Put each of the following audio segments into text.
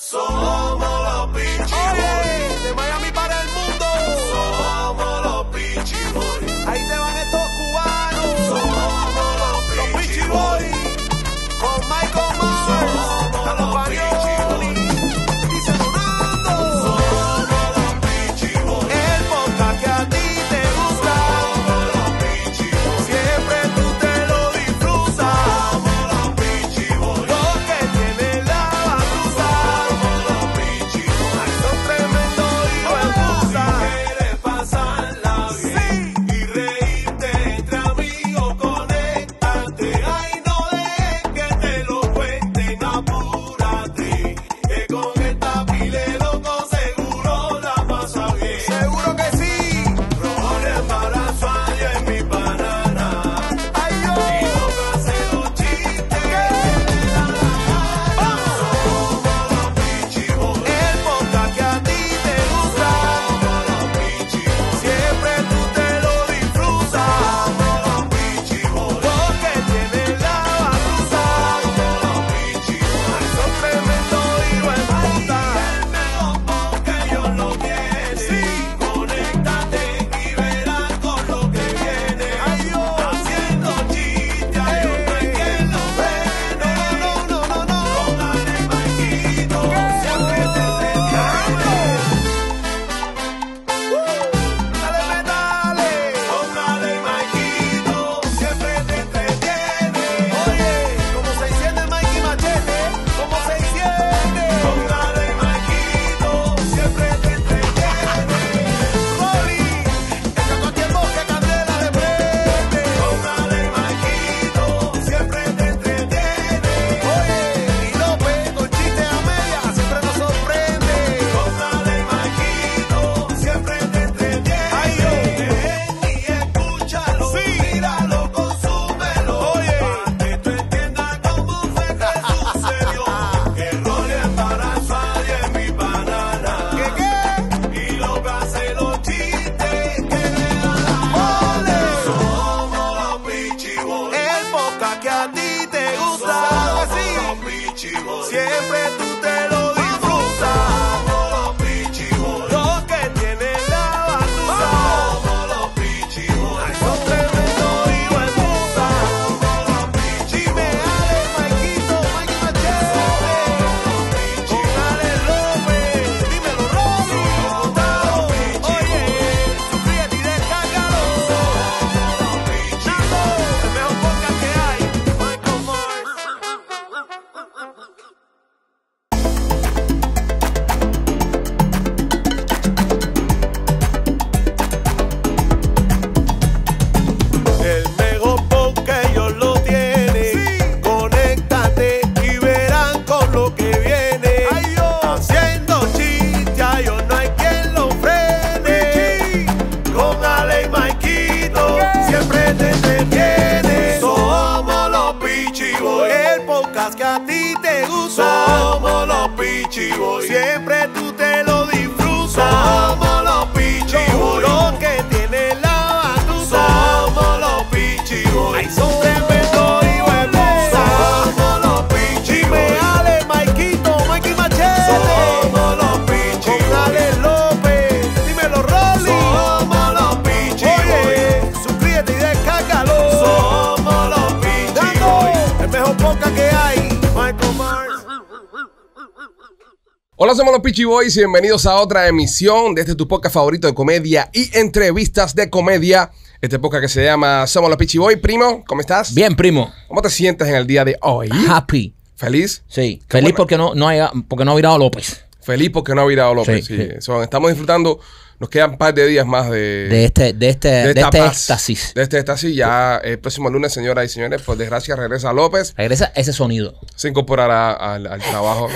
So y bienvenidos a otra emisión de este tu podcast favorito de comedia y entrevistas de comedia. Este podcast que se llama Somos los Pichiboy. Primo, ¿cómo estás? Bien, primo. ¿Cómo te sientes en el día de hoy? Happy. ¿Feliz? Sí. Feliz porque no, no, haya, porque no ha virado López. Feliz porque no ha virado López. estamos disfrutando nos quedan un par de días más de, de este, de este, de esta este éxtasis. De este éxtasis. Ya el próximo lunes, señoras y señores, por desgracia regresa López. Regresa ese sonido. Se incorporará al, trabajo.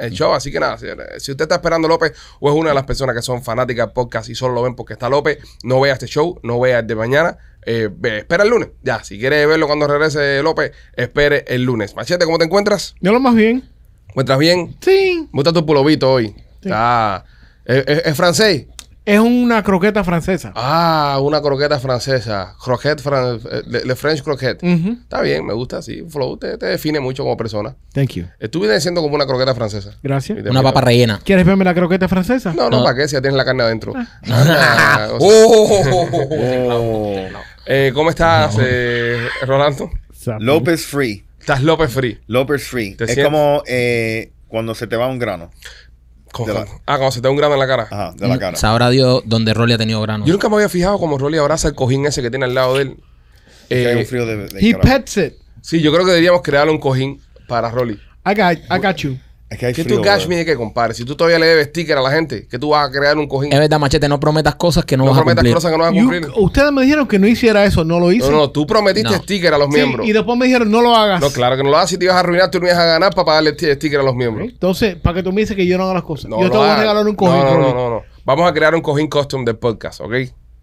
el show. Así que nada, Si usted está esperando López o es una de las personas que son fanáticas del podcast y solo lo ven porque está López, no vea este show, no vea el de mañana. Eh, espera el lunes. Ya, si quiere verlo cuando regrese López, espere el lunes. Machete, ¿cómo te encuentras? Yo lo más bien. ¿Encuentras bien? Sí. ¿Cómo tu pulovito hoy? Ah, ¿es, francés? Es una croqueta francesa. Ah, una croqueta francesa. Croquette, fran eh, le, French croquette. Está bien, me gusta, sí. Flow te, te, define mucho como persona. Thank you. Estuve diciendo como una croqueta francesa. Gracias. Una papa rellena. ¿Quieres verme la croqueta francesa? No, no, ¿para qué? Si ya tienes la carne adentro. Ah. Ah, oh. eh, ¿Cómo estás, eh, Rolando? López Free. Estás López Free. López Free. Es como cuando se te va un grano la, ah, cuando se te da un grano en la cara. Ajá, de la mm, cara. Sabrá Dios dónde Rolly ha tenido grano. Yo nunca me había fijado como Rolly abraza el cojín ese que tiene al lado de él. Eh, he pets it. Sí, yo creo que deberíamos crearle un cojín para Rolly. I got, I got you que si tú cash mide que compare, si tú todavía le debes sticker a la gente, que tú vas a crear un cojín. Es verdad, machete, no prometas cosas que no, vas a cumplir. Cosas que no vas a cumplir. ustedes me dijeron que no hiciera eso, no lo hice. No, no, tú prometiste sticker a los sí, miembros. Y después me dijeron, no lo hagas. No, claro que no lo hagas. Si te ibas a arruinar, tú no ibas a ganar para pagarle sticker a los miembros. Entonces, para que tú me dices que yo no hago las cosas. yo te voy a regalar un cojín. No, no, no, Vamos a crear un cojín costume del podcast, ¿ok?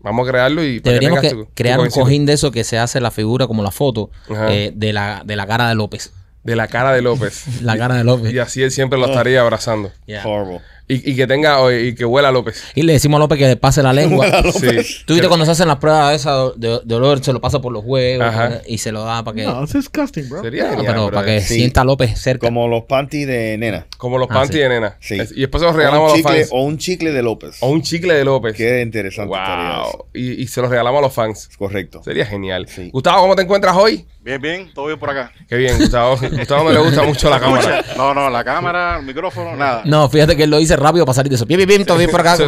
Vamos a crearlo y deberíamos que crear un cojín de eso que se hace la figura como la foto eh, de, la, de la cara de López de la cara de López. la cara de López. Y así él siempre lo ah. estaría abrazando. Horrible. Y, que tenga y que huela López. Y le decimos a López que le pase la lengua. Sí. Tú viste cuando se hacen las pruebas esa de, de, olor, se lo pasa por los huevos y se lo da para que. No, es disgusting, bro. Sería. No, pero para que sienta López cerca. Como los panties de nena. Como los ah, panties de nena. Sí. y después se los regalamos a los fans. O un chicle de López. O un chicle de López. Qué interesante. Wow. Y, se los regalamos a los fans. Correcto. Sería genial. Gustavo, ¿cómo te encuentras hoy? Bien, bien, todo bien por acá. Qué bien, Gustavo. Gustavo no le gusta mucho la cámara. No, no, la cámara, el micrófono, nada. No, fíjate que él lo hizo rápido para salir de eso. Bien, bien, bien, todo bien por acá. todo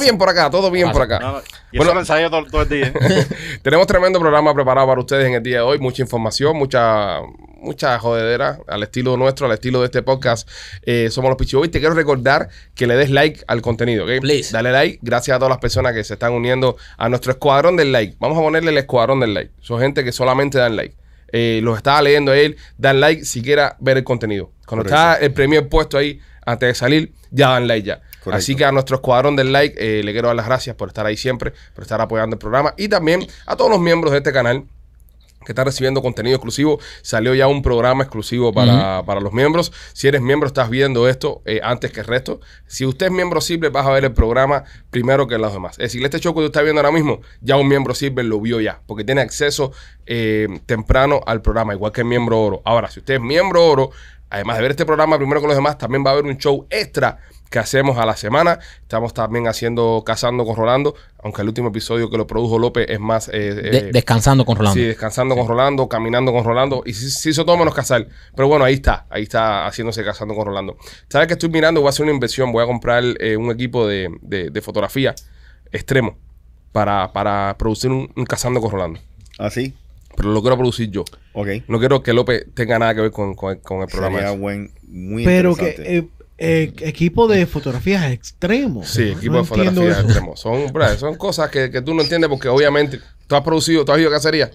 bien por acá, todo bien por acá. y bueno, eso todo, el día. ¿eh? tenemos tremendo programa preparado para ustedes en el día de hoy. Mucha información, mucha mucha jodedera al estilo nuestro, al estilo de este podcast. Eh, somos los Pichiboy. Te quiero recordar que le des like al contenido, Please. Dale like. Gracias a todas las personas que se están uniendo a nuestro escuadrón del like. Vamos a ponerle el escuadrón del like. Son gente que solamente dan like. Eh, los estaba leyendo él. Dan like si quiera ver el contenido. Cuando está el premio puesto ahí, antes de salir, ya dan like ya. Así que a nuestro escuadrón del like eh, le quiero dar las gracias por estar ahí siempre, por estar apoyando el programa y también a todos los miembros de este canal que está recibiendo contenido exclusivo. Salió ya un programa exclusivo para, los miembros. Si eres miembro, estás viendo esto eh, antes que el resto. Si usted es miembro simple, vas a ver el programa primero que los demás. Es decir, este show que tú estás viendo ahora mismo, ya un miembro simple lo vio ya, porque tiene acceso eh, temprano al programa, igual que el miembro oro. Ahora, si usted es miembro oro, además de ver este programa primero con los demás, también va a haber un show extra que hacemos a la semana. Estamos también haciendo Cazando con Rolando, aunque el último episodio que lo produjo López es más... Eh, eh, descansando con Rolando. Sí, descansando con Rolando, caminando con Rolando. Y si eso hizo todo menos Pero bueno, ahí está, ahí está haciéndose Cazando con Rolando. ¿Sabes que estoy mirando? Voy a hacer una inversión, voy a comprar eh, un equipo de, fotografía extremo para, producir un, un Cazando con Rolando. ¿Ah, sí? pero lo quiero producir yo. Ok. No quiero que López tenga nada que ver con, el programa. Sería pero que eh, eh, equipo de fotografías extremos. Sí, equipo de fotografías extremos. Son, cosas que, que, tú no entiendes porque obviamente tú has producido, tú has ido a cacería.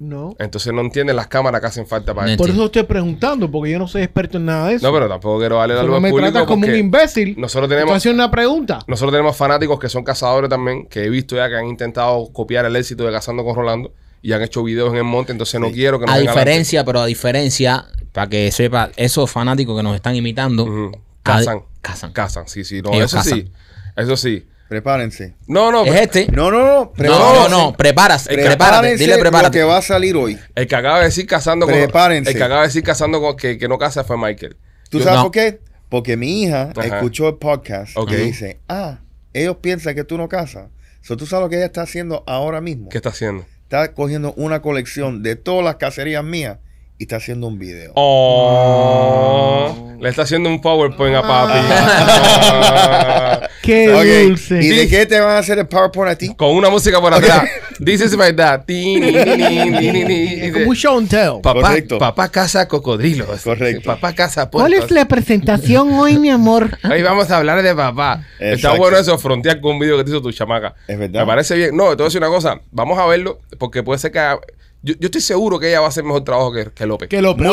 No. Entonces no entienden las cámaras que hacen falta para eso. Por eso estoy preguntando, porque yo no soy experto en nada de eso. No, pero tampoco quiero darle la luz al me tratas como un imbécil. Nosotros tenemos. una pregunta. Nosotros tenemos fanáticos que son cazadores también, que he visto ya que han intentado copiar el éxito de Cazando con Rolando y han hecho videos en el monte, entonces no quiero que nos A diferencia, pero a diferencia, para que sepa, esos fanáticos que nos están imitando, casan casan casan sí, sí. No, eso sí. Eso sí. Prepárense. No, no. Es este. No, no, no. Prepárense. No, no, Preparas, Dile prepárate. que va a salir hoy. El que acaba de decir casando con. Prepárense. El que acaba de decir casando con. Que, no casa fue Michael. ¿Tú sabes por qué? Porque mi hija escuchó el podcast Que y dice: Ah, ellos piensan que tú no casas. ¿Tú sabes lo que ella está haciendo ahora mismo? ¿Qué está haciendo? está cogiendo una colección de todas las cacerías mías y está haciendo un video. Oh, Le está haciendo un PowerPoint a papi. Qué dulce. ¿Y de qué te van a hacer el PowerPoint a ti? Con una música por atrás. This is my dad. Como show and tell. Papá, Correcto. papá casa cocodrilos. Correcto. Papá casa puertos. ¿Cuál es la presentación hoy, mi amor? Hoy vamos a hablar de papá. Está bueno eso, frontear con un video que te hizo tu chamaca. Es verdad. Me parece bien. No, te voy a decir una cosa. Vamos a verlo porque puede ser que yo, estoy seguro que ella va a hacer mejor trabajo que, López. Que López.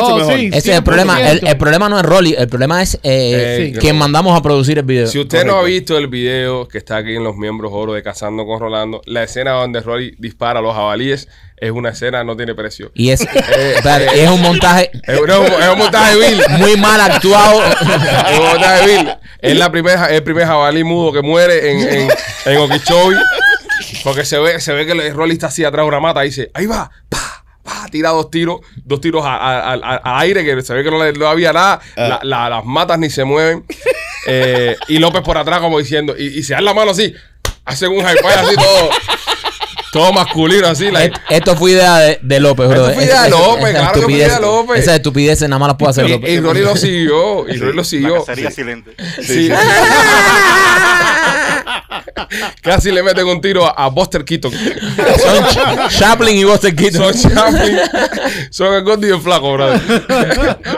es el problema. El, problema no es Rolly, el problema es eh, quien mandamos a producir el video. Si usted no ha visto el video que está aquí en los miembros oro de Cazando con Rolando, la escena donde Rolly dispara a los jabalíes es una escena, no tiene precio. Y es, eh, eh, es un montaje. Es, un montaje vil. Muy mal actuado. es un montaje vil. Es la primera, el primer jabalí mudo que muere en, en, en porque se ve, se ve que el Rolly está así atrás una mata y dice, ahí va, pa, pa, tira dos tiros, dos tiros a, aire, que se ve que no, le, había nada, ah. las matas ni se mueven. Eh, y López por atrás como diciendo, y, se dan la mano así, hacen un high five así todo. Todo masculino, así. La... Esto fue idea de, López, bro. Esto fue idea de López, claro estupidez, que idea de López. Esa estupidez nada más la puede hacer López. Y, y lo siguió, y siguió. silente. Casi le meten un tiro a, Buster Keaton. Son Chaplin y Buster Keaton. Son Chaplin. Son el Gordy y el flaco, brother.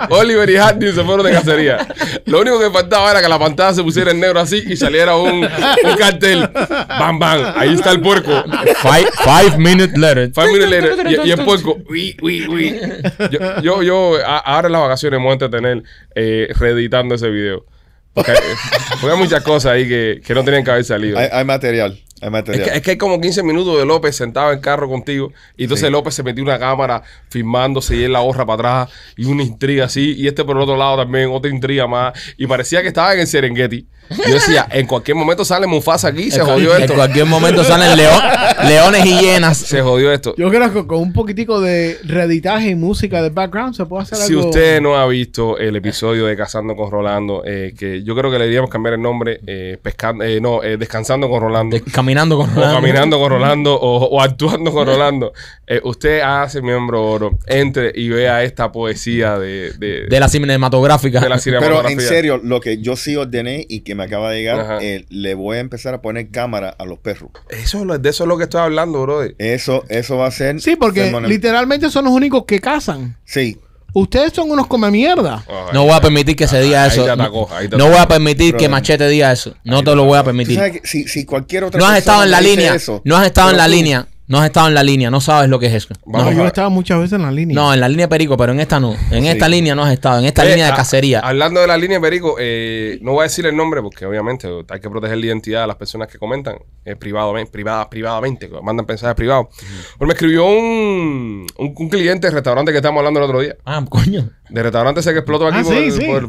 Oliver y Hardy se fueron de cacería. Lo único que faltaba era que la pantalla se pusiera en negro así y saliera un, un cartel. Bam, bam. Ahí está el puerco. Five, minutes later. Five minutes later. Y, el puerco. Yo, yo, ahora en las vacaciones me voy a entretener eh, reeditando ese video. Porque, hay muchas cosas ahí que, que no tenían que haber salido. hay material. Es que, hay como 15 minutos de López sentado en carro contigo. Y entonces López se metió una cámara filmándose y él la gorra para atrás. Y una intriga así. Y este por el otro lado también, otra intriga más. Y parecía que estaba en el Serengeti. yo decía, en cualquier momento sale Mufasa aquí se jodió esto. En cualquier momento salen leones y hienas. Se jodió esto. Yo creo que con un poquitico de reeditaje y música de background se puede hacer si algo. Si usted no ha visto el episodio de Cazando con Rolando, eh, que yo creo que le debíamos cambiar el nombre, eh, pescando, eh, no, eh, Descansando con Rolando caminando con Rolando. O caminando con Rolando o, actuando con Rolando. Eh, usted hace miembro oro. Entre y vea esta poesía de. De, de la cinematográfica. Pero en serio, lo que yo sí ordené y que me acaba de llegar, eh, le voy a empezar a poner cámara a los perros. Eso, de eso es lo que estoy hablando, brother. Eso, eso va a ser. Sí, porque literalmente son los únicos que cazan. Sí. Ustedes son unos come mierda. Oh, no voy a permitir que se diga eso. no voy a permitir que Machete diga eso. No te lo voy a permitir. si, cualquier otra no has estado en la línea. no has estado en la línea. No has estado en la línea, no sabes lo que es eso. yo he estado muchas veces en la línea. No, en la línea Perico, pero en esta no. En esta línea no has estado, en esta línea de cacería. Hablando de la línea, Perico, eh, no voy a decir el nombre porque obviamente hay que proteger la identidad de las personas que comentan eh, privadamente, privadamente, mandan mensajes privados. Pero me escribió un, cliente del restaurante que estábamos hablando el otro día. Ah, coño. De restaurante ese que explotó ah, aquí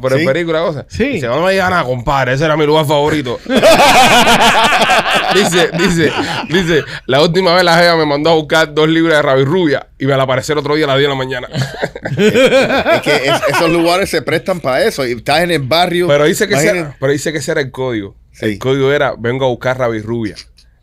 por, el- Perico la cosa. Sí. Dice, no me a nada, compadre, ese era mi lugar favorito. dice, dice, dice, la última vez la me mandó a buscar dos libras de rubia y me la apareció el otro día a las 10 de la mañana. es que esos lugares se prestan para eso. Y estás en el barrio. Pero dice que, ese, pero dice que era el código. El código era: vengo a buscar rubia.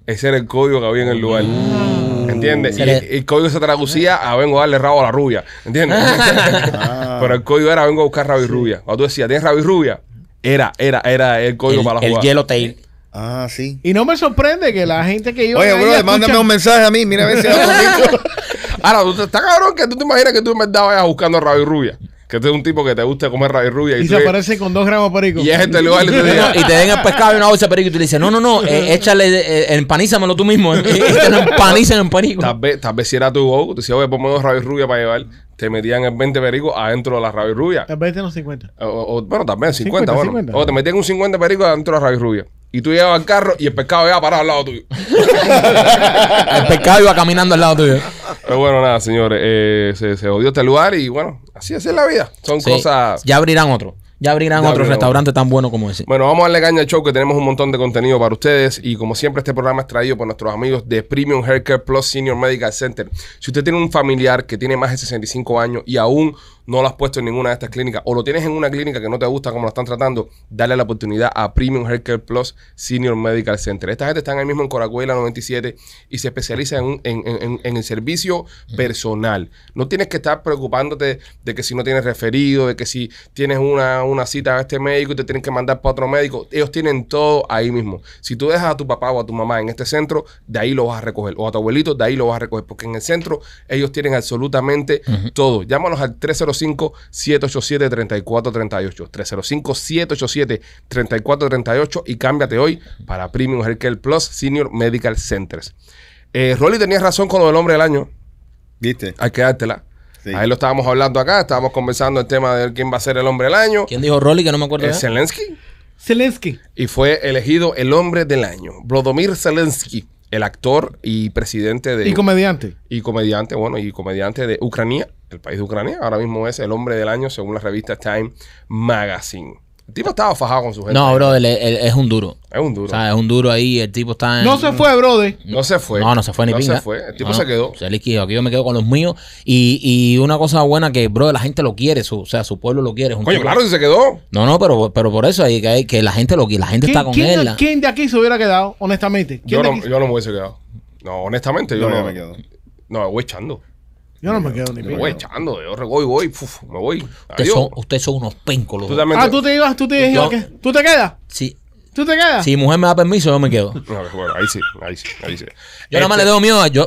Ese era el código que había en el lugar. Mm. ¿Entiendes? Y el, código se traducía a vengo a darle rabo a la rubia. ¿Entiendes? Ah. Pero el código era vengo a buscar rubia. Cuando tú decías, ¿tienes rubia Era, era, era el código para la jugada. El yellow tail. Ah, sí. Y no me sorprende que la gente que yo. Oye, bro, mándame un mensaje a mí, mira a ver si Ahora, tú estás cabrón que tú te imaginas que tú me estabas buscando a Rubia. Que este es un tipo que te gusta comer rabia rubia. Y, se aparece con dos gramos de perico. Y es este lugar y te, y te den el pescado y una bolsa de perico. Y te dicen, no, no, no, eh, échale, eh, eh, empanízamelo tú mismo. Eh, en perico. Tal vez, si era tu bobo, te decía, oye, ponme dos rabia rubia para llevar. Te metían el 20 perico adentro de la rabia rubia. Tal vez en 50. O, bueno, también vez 50, bueno. O te metían un 50 perico adentro de la rabia rubia y tú llevas el carro y el pescado iba parado al lado tuyo. el pescado iba caminando al lado tuyo. Pero bueno, nada, señores. Eh, se, odió este lugar y bueno, así, es la vida. Son cosas. Ya abrirán otro. Ya abrirán otro restaurante tan bueno como ese. Bueno, vamos a darle caña al show que tenemos un montón de contenido para ustedes. Y como siempre, este programa es traído por nuestros amigos de Premium Healthcare Plus Senior Medical Center. Si usted tiene un familiar que tiene más de 65 años y aún no lo has puesto en ninguna de estas clínicas o lo tienes en una clínica que no te gusta como lo están tratando, dale la oportunidad a Premium Healthcare Plus Senior Medical Center. Esta gente está el mismo en Coracuela 97 y se especializa en, el servicio mm. personal. No tienes que estar preocupándote de que si no tienes referido, de que si tienes una, una cita a este médico y te tienen que mandar para otro médico. Ellos tienen todo ahí mismo. Si tú dejas a tu papá o a tu mamá en este centro, de ahí lo vas a recoger. O a tu abuelito, de ahí lo vas a recoger. Porque en el centro ellos tienen absolutamente todo. Llámanos al 305. 305-787-3438. 305-787-3438 y cámbiate hoy para Premium Healthcare Plus Senior Medical Centers. Eh, Rolly tenía razón con lo del hombre del año. ¿Viste? Hay que dártela. Ahí lo estábamos hablando acá, estábamos conversando el tema de quién va a ser el hombre del año. ¿Quién dijo Rolly que no me acuerdo? Eh, Zelensky. Zelensky. Y fue elegido el hombre del año. Vladimir Zelensky, el actor y presidente de. Y comediante. Y comediante, bueno, y comediante de Ucrania el país de Ucrania. Ahora mismo es el hombre del año según la revista Time Magazine. El tipo estaba fajado con su gente. No, brother, es un duro. Es un duro. O sea, es un duro ahí. El tipo está No se fue, brother. No se fue. No, no se fue ni no pinga. No se fue. El tipo se quedó. Se liquidó. Aquí yo me quedo con los míos. Y, y una cosa buena que, brother, la gente lo quiere. o sea, su pueblo lo quiere. Coño, claro, que se quedó. No, no, pero, pero por eso hay que, que la gente lo quiere. La gente está con ¿quién, él. ¿Quién de aquí se hubiera quedado, honestamente? yo, no, yo no me hubiese quedado. No, honestamente, yo no. me me quedo. No, voy echando. Yo no me quedo ni Me voy echando, yo voy, voy, puf, me voy. Ustedes son, unos pencos. ah, tú te ibas, tú te ibas. Yo... ¿Tú te quedas? Sí. ¿Tú te quedas? Si mujer me da permiso, yo me quedo. bueno, ahí sí, ahí sí, ahí sí. Yo nada más le dejo este- miedo a, yo,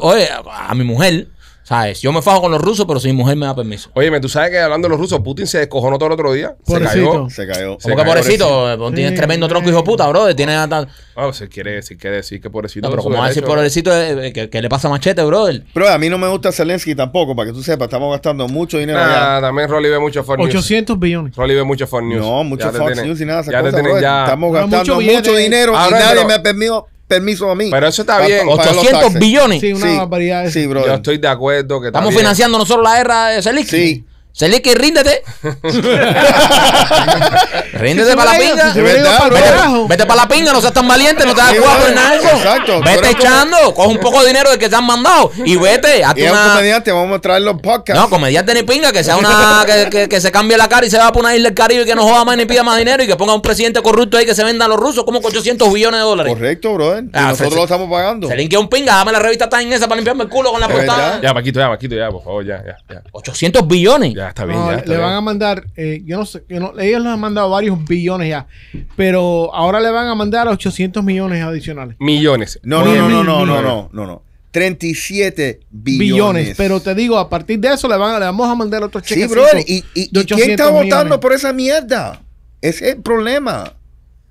a mi mujer. ¿Sabes? Yo me fajo con los rusos, pero si mi mujer me da permiso. Oye, tú sabes que hablando de los rusos, Putin se descojonó todo el otro día. Se cayó. Se cayó. ¿Cómo que pobrecito? Sí, Tienes tremendo tronco, hijo de puta, brother. Tiene hasta... Ah, se quiere decir, quiere decir que pobrecito. pero ¿cómo va a decir pobrecito eh, eh, ¿Qué que, le pasa machete, brother? Pero a mí no me gusta Zelensky tampoco, para que tú sepas. Estamos gastando mucho dinero. Nah, también Rolly ve mucho Fox 800 billones. Rolly ve mucho Fox News. No, mucho Fox News y nada. Ya Estamos gastando mucho, mucho dinero y nadie me ha permitido permiso a mí. Pero eso está bien. 800 billones. Sí, una variedad Sí, bro. Yo estoy de acuerdo que Estamos financiando nosotros la guerra de Zelensky. Sí. Selique, ríndete. ríndete para la pinga. Vete, para la pinga, no seas tan valiente, no te hagas cuatro en algo. Exacto. Vete echando, coge un poco de dinero de que te han mandado y vete. a tu comediante, vamos a mostrar los podcasts. No, comediante ni pinga, que sea una que, que, que, se cambie la cara y se va poner una isla del Caribe y que no joda más ni pida más dinero y que ponga un presidente corrupto ahí que se venda a los rusos como con 800 billones de dólares. Correcto, brother. Y ah, nosotros lo estamos pagando. Selique, un pinga, dame la revista tan en esa para limpiarme el culo con la portada. Ya, Paquito, ya, Paquito, ya, por favor, ya, ya. ya. 800 billones le van a mandar, eh, yo no sé, ellos les han mandado varios billones ya, pero ahora le van a mandar 800 millones adicionales. Millones. No, no, no, no, no, no, no, no, 37 billones. Pero te digo, a partir de eso le, van, le vamos a mandar otros cheques. y, quién está votando por esa mierda? Ese es el problema.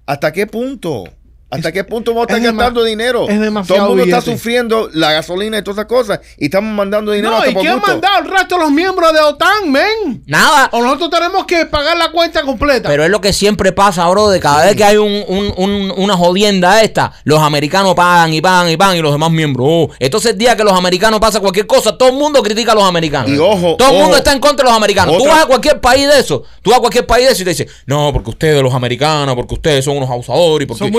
¿Hasta qué punto? ¿Hasta qué punto vamos a estar gastando dinero? Es demasiado. Todo el mundo está sufriendo la gasolina y todas esas cosas. Y estamos mandando dinero. No, ¿y qué han mandado el resto de los miembros de OTAN, men? Nada. O nosotros tenemos que pagar la cuenta completa. Pero es lo que siempre pasa, bro. De cada vez que hay una jodienda esta, los americanos pagan y pagan y pagan y los demás miembros. Oh, entonces, el día que los americanos pasa cualquier cosa, todo el mundo critica a los americanos. Y ojo. Todo el mundo está en contra de los americanos. Tú vas a cualquier país de eso. Tú vas a cualquier país de eso y te dices, no, porque ustedes, los americanos, porque ustedes son unos abusadores. Porque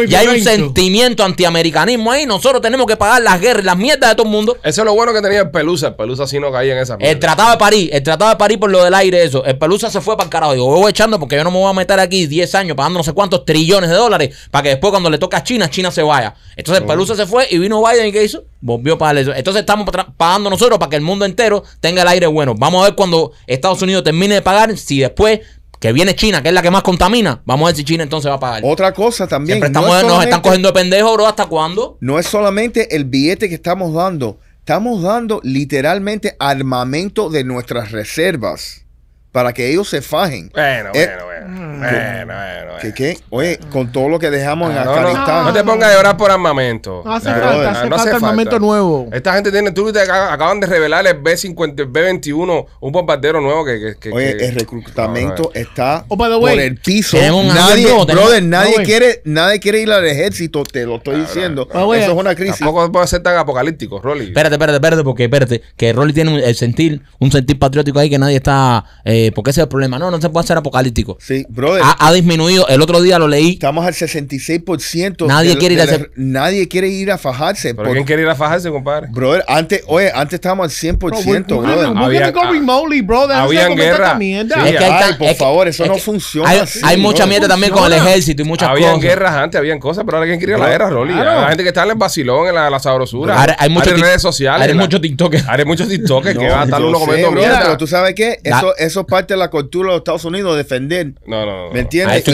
sentimiento antiamericanismo ahí. Nosotros tenemos que pagar las guerras, las mierdas de todo el mundo. Eso es lo bueno que tenía el Pelusa. El Pelusa sí no caía en esa mierda. El Tratado de París, el Tratado de París por lo del aire, eso. El Pelusa se fue para el carajo. Yo voy echando porque yo no me voy a meter aquí 10 años pagando no sé cuántos trillones de dólares para que después cuando le toca a China, China se vaya. Entonces el mm. Pelusa se fue y vino Biden y ¿qué hizo? Volvió para eso. Entonces estamos pagando nosotros para que el mundo entero tenga el aire bueno. Vamos a ver cuando Estados Unidos termine de pagar si después que viene China, que es la que más contamina, vamos a ver si China entonces va a pagar. Otra cosa también. Siempre nos están cogiendo de pendejo, bro, ¿hasta cuándo? No es solamente el billete que estamos dando, estamos dando literalmente armamento de nuestras reservas para que ellos se fajen. Bueno, eh, bueno, bueno. Mm. bueno, oye, con todo lo que dejamos en Afganistán. No, no, te pongas a llorar por armamento. No hace eh, falta, hace falta, armamento nuevo. Esta gente tiene, tú acaban de revelar el B50, B21, un bombardero nuevo que. que oye, el reclutamiento está oh, por el piso. Nadie, brother, nadie quiere, nadie quiere ir al ejército, te lo estoy diciendo. Eso es una crisis. Tampoco puede ser tan apocalíptico, Rolly. Espérate, espérate, espérate, porque espérate, que Rolly tiene un, el sentir, un sentir patriótico ahí que nadie está. Eh, porque ese es el problema. No, no se puede hacer apocalíptico. Sí, brother. Ha, disminuido. El otro día lo leí. Estamos al 66%. Nadie quiere ir a Nadie quiere ir a fajarse. por... quién quiere ir a fajarse, compadre? Brother, antes, oye, antes estábamos al 100%, bro, brother. No, había, remotely, brother. Habían guerra. Sí, es que ay, por favor, eso no funciona. Hay, así, hay mucha mierda también con el ejército y muchas cosas. Habían guerras antes, habían cosas, pero ahora quien quiere la guerra, Rolly. La gente que está en el vacilón, en la, sabrosura. hay muchas redes sociales. Hay muchos TikTok. Hay muchos TikTok que va a estar uno comiendo mierda. Pero tú sabes qué, eso, parte de la cultura de los Estados Unidos defender. No, no, no. ¿Me entiendes?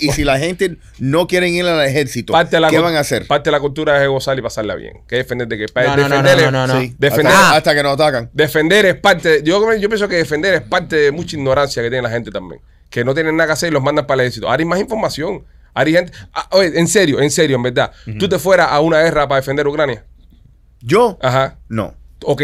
y, si la gente no quiere ir al ejército, ¿qué van a hacer? Parte de la cultura es gozar y pasarla bien. Que defender de que no, no, no, no, no defender ah. hasta, que nos atacan. Defender es parte. Yo, yo pienso que defender es parte de mucha ignorancia que tiene la gente también. Que no tienen nada que hacer y los mandan para el ejército. Ahora más información. gente. Ah, oye, en serio, en serio, en verdad. ¿Tú te fueras a una guerra para defender Ucrania? ¿Yo? Ajá. No. Ok,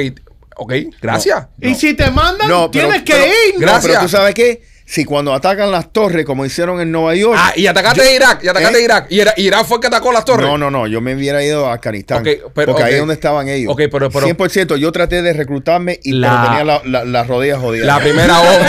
Ok, gracias. y si te mandan, no, tienes que ir. Gracias. pero tú sabes qué? Si cuando atacan las torres, como hicieron en Nueva York. Ah, y atacaste Irak, y atacaste ¿Eh? Irak. Y Irak, fue el que atacó las torres. No, no, no, yo me hubiera ido a Afganistán. porque ahí es donde estaban ellos. Ok, pero, 100%, yo traté de reclutarme y pero tenía las rodillas jodidas. La primera bomba.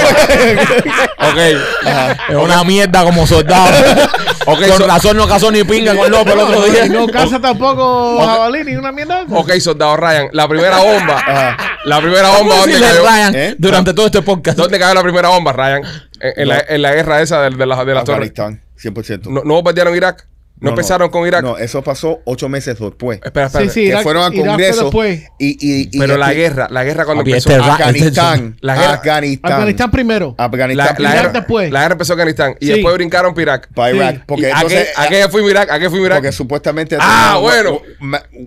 ok. Es una mierda como soldado. okay, con so... razón no casó ni pinga con López el otro día. No, casa tampoco jabalí ni una mierda. Ok, soldado Ryan, la primera bomba. la primera bomba ¿dónde cayó? Ryan, ¿Eh? Durante todo este podcast. ¿Dónde cayó la primera bomba, Ryan? En, en, la, en la, guerra esa de, de, la, de la Afganistán, 100%. ¿No, no en Irak? No, empezaron con Irak. No, eso pasó ocho meses después. Espera, espera. Sí, que fueron al Congreso. Y, y, y, pero la guerra, la guerra cuando empezó. Este Afganistán, este Afganistán. Afganistán primero. Afganistán la, la, guerra, después. La guerra empezó en Afganistán. Y después brincaron para Irak. Para Irak. Porque entonces, qué fue Irak, a qué fue Irak. Porque supuestamente. Ah, bueno.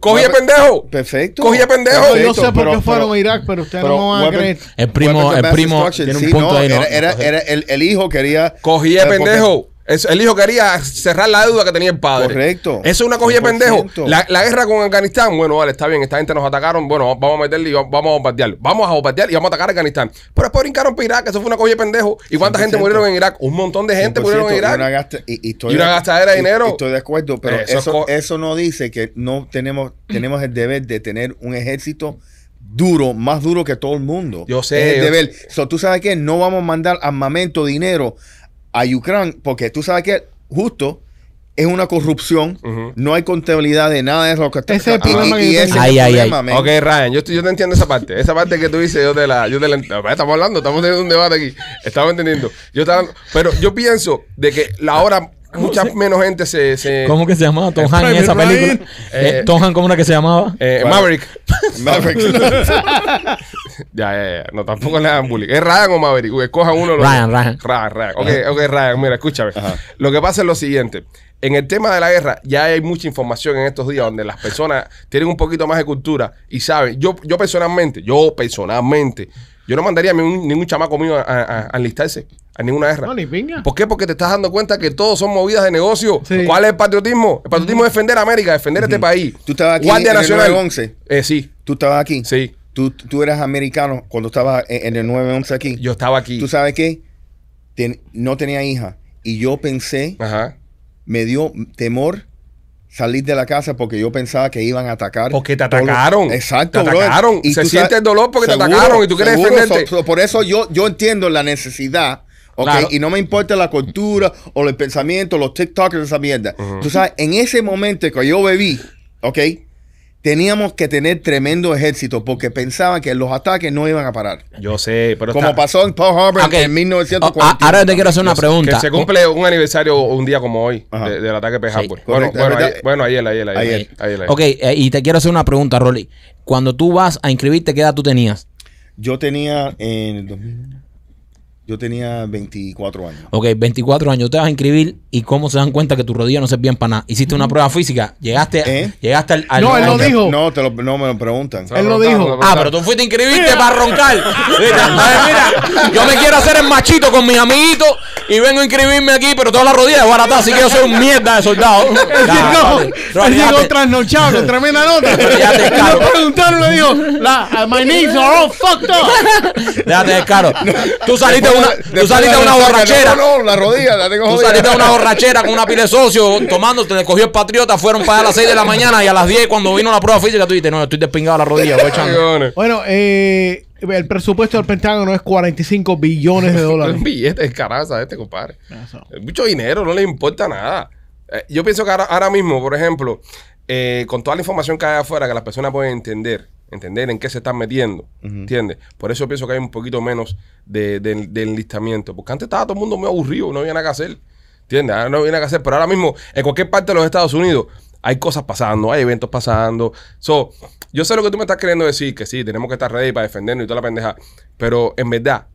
Cogí el pendejo. Perfecto. Cogí el pendejo. Perfecto, yo sé por qué fueron a Irak, pero ustedes no van a creer. El primo, el primo tiene un punto ahí, Era El hijo quería. Cogí el pendejo el hijo quería cerrar la deuda que tenía el padre. Correcto. Eso es una cogida de pendejo. La, guerra con Afganistán, bueno, vale, está bien, esta gente nos atacaron, bueno, vamos a meterle y vamos a bombardear. Vamos a bombardear y vamos a atacar Afganistán. Pero después brincaron para Irak, eso fue una cogida de pendejo. ¿Y cuánta gente murieron en Irak? Un montón de gente murieron en Irak. Y una, gastadera de dinero. estoy de acuerdo, pero eso, eso, no dice que no tenemos, tenemos el deber de tener un ejército duro, más duro que todo el mundo. Yo sé. Es el deber. ¿Tú sabes qué? No vamos a mandar armamento, dinero a Ucrania, porque tú sabes que justo es una corrupción, no hay contabilidad de nada de lo que está Ese es el problema y, ay, ay, Ok, Ryan, yo, yo, te entiendo esa parte. Esa parte que tú dices, yo te la, yo te la estamos hablando, estamos teniendo un debate aquí. Estamos entendiendo. Yo estaba, pero yo pienso de que la hora mucha menos gente se, se, ¿Cómo que se llamaba? Tom eh, Hanks en esa película. Eh, eh, Tom Hanks, ¿cómo era que se llamaba? Eh, Maverick. Maverick. ya, ya, ya. No, tampoco le dan bullying. ¿Es Ryan o Maverick? Escoja uno. Ryan, Ryan. Ryan, Ryan. Ok, okay Ryan, mira, escúchame. Lo que pasa es lo siguiente. En el tema de la guerra, ya hay mucha información en estos días donde las personas tienen un poquito más de cultura y saben. Yo, yo personalmente, yo personalmente yo no mandaría a ningún, chamaco mío a, a enlistarse a ninguna guerra. No, ni ¿Por qué? Porque te estás dando cuenta que todos son movidas de negocio. ¿Cuál es el patriotismo? El patriotismo es defender a América, defender este país. ¿Tú estabas aquí en Nacional. el 911? Eh, sí. ¿Tú estabas aquí? Sí. ¿Tú, tú eras americano cuando estabas en, el 911 aquí? Yo estaba aquí. ¿Tú sabes qué? no tenía hija. Y yo pensé, me dio temor salir de la casa porque yo pensaba que iban a atacar. Porque te atacaron. Exacto, te atacaron. Y Se siente el dolor porque te atacaron y tú quieres defenderte. por eso yo, yo entiendo la necesidad. Okay, Y no me importa la cultura o el pensamiento, los TikTokers, esa mierda. Tú sabes, en ese momento que yo bebí, ¿ok? teníamos que tener tremendo ejército porque pensaban que los ataques no iban a parar. Yo sé, pero como pasó en Pearl Harbor en 1940. Ahora te quiero hacer una pregunta. Que se cumple un aniversario un día como hoy del ataque de Pearl bueno, bueno, ayer, bueno, ayer, Ok, eh, y te quiero hacer una pregunta, Rolly. Cuando tú vas a inscribirte, ¿qué edad tú tenías? Yo tenía en el yo tenía 24 años. Ok, 24 años. Te vas a inscribir y cómo se dan cuenta que tu rodilla no bien para nada. Hiciste una prueba física, llegaste, ¿Eh? llegaste al, No, él lo dijo. No, te lo, no me lo preguntan. Él lo dijo. Ah, pero tú fuiste a inscribirte para roncar. mira, yo me quiero hacer el machito con mis amiguitos y vengo a inscribirme aquí, pero todas las rodillas baratas, así que yo soy un mierda de soldado. no, él llegó trasnochado con tremenda nota. lo preguntaron, le dijo, my knees are all fucked up. Déjate de caro. Tú saliste tú saliste a una borrachera. la una borrachera con una pila de socio, tomándote, le cogió el patriota, fueron para a las 6 de la mañana y a las 10 cuando vino la prueba física tú dijiste, no, estoy despingado la rodilla, voy echando. Bueno, eh, el presupuesto del Pentágono es 45 billones de dólares. es un billete de caraza este, compadre. Mucho dinero, no le importa nada. Eh, yo pienso que ahora, mismo, por ejemplo, eh, con toda la información que hay afuera que las personas pueden entender, entender en qué se están metiendo, ¿entiendes? Por eso pienso que hay un poquito menos de, listamiento. enlistamiento, porque antes estaba todo el mundo muy aburrido, no había nada que hacer, ¿entiendes? Ahora no había nada que hacer, pero ahora mismo en cualquier parte de los Estados Unidos hay cosas pasando, hay eventos pasando. yo sé lo que tú me estás queriendo decir, que sí, tenemos que estar ready para defendernos y toda la pendeja, pero en verdad,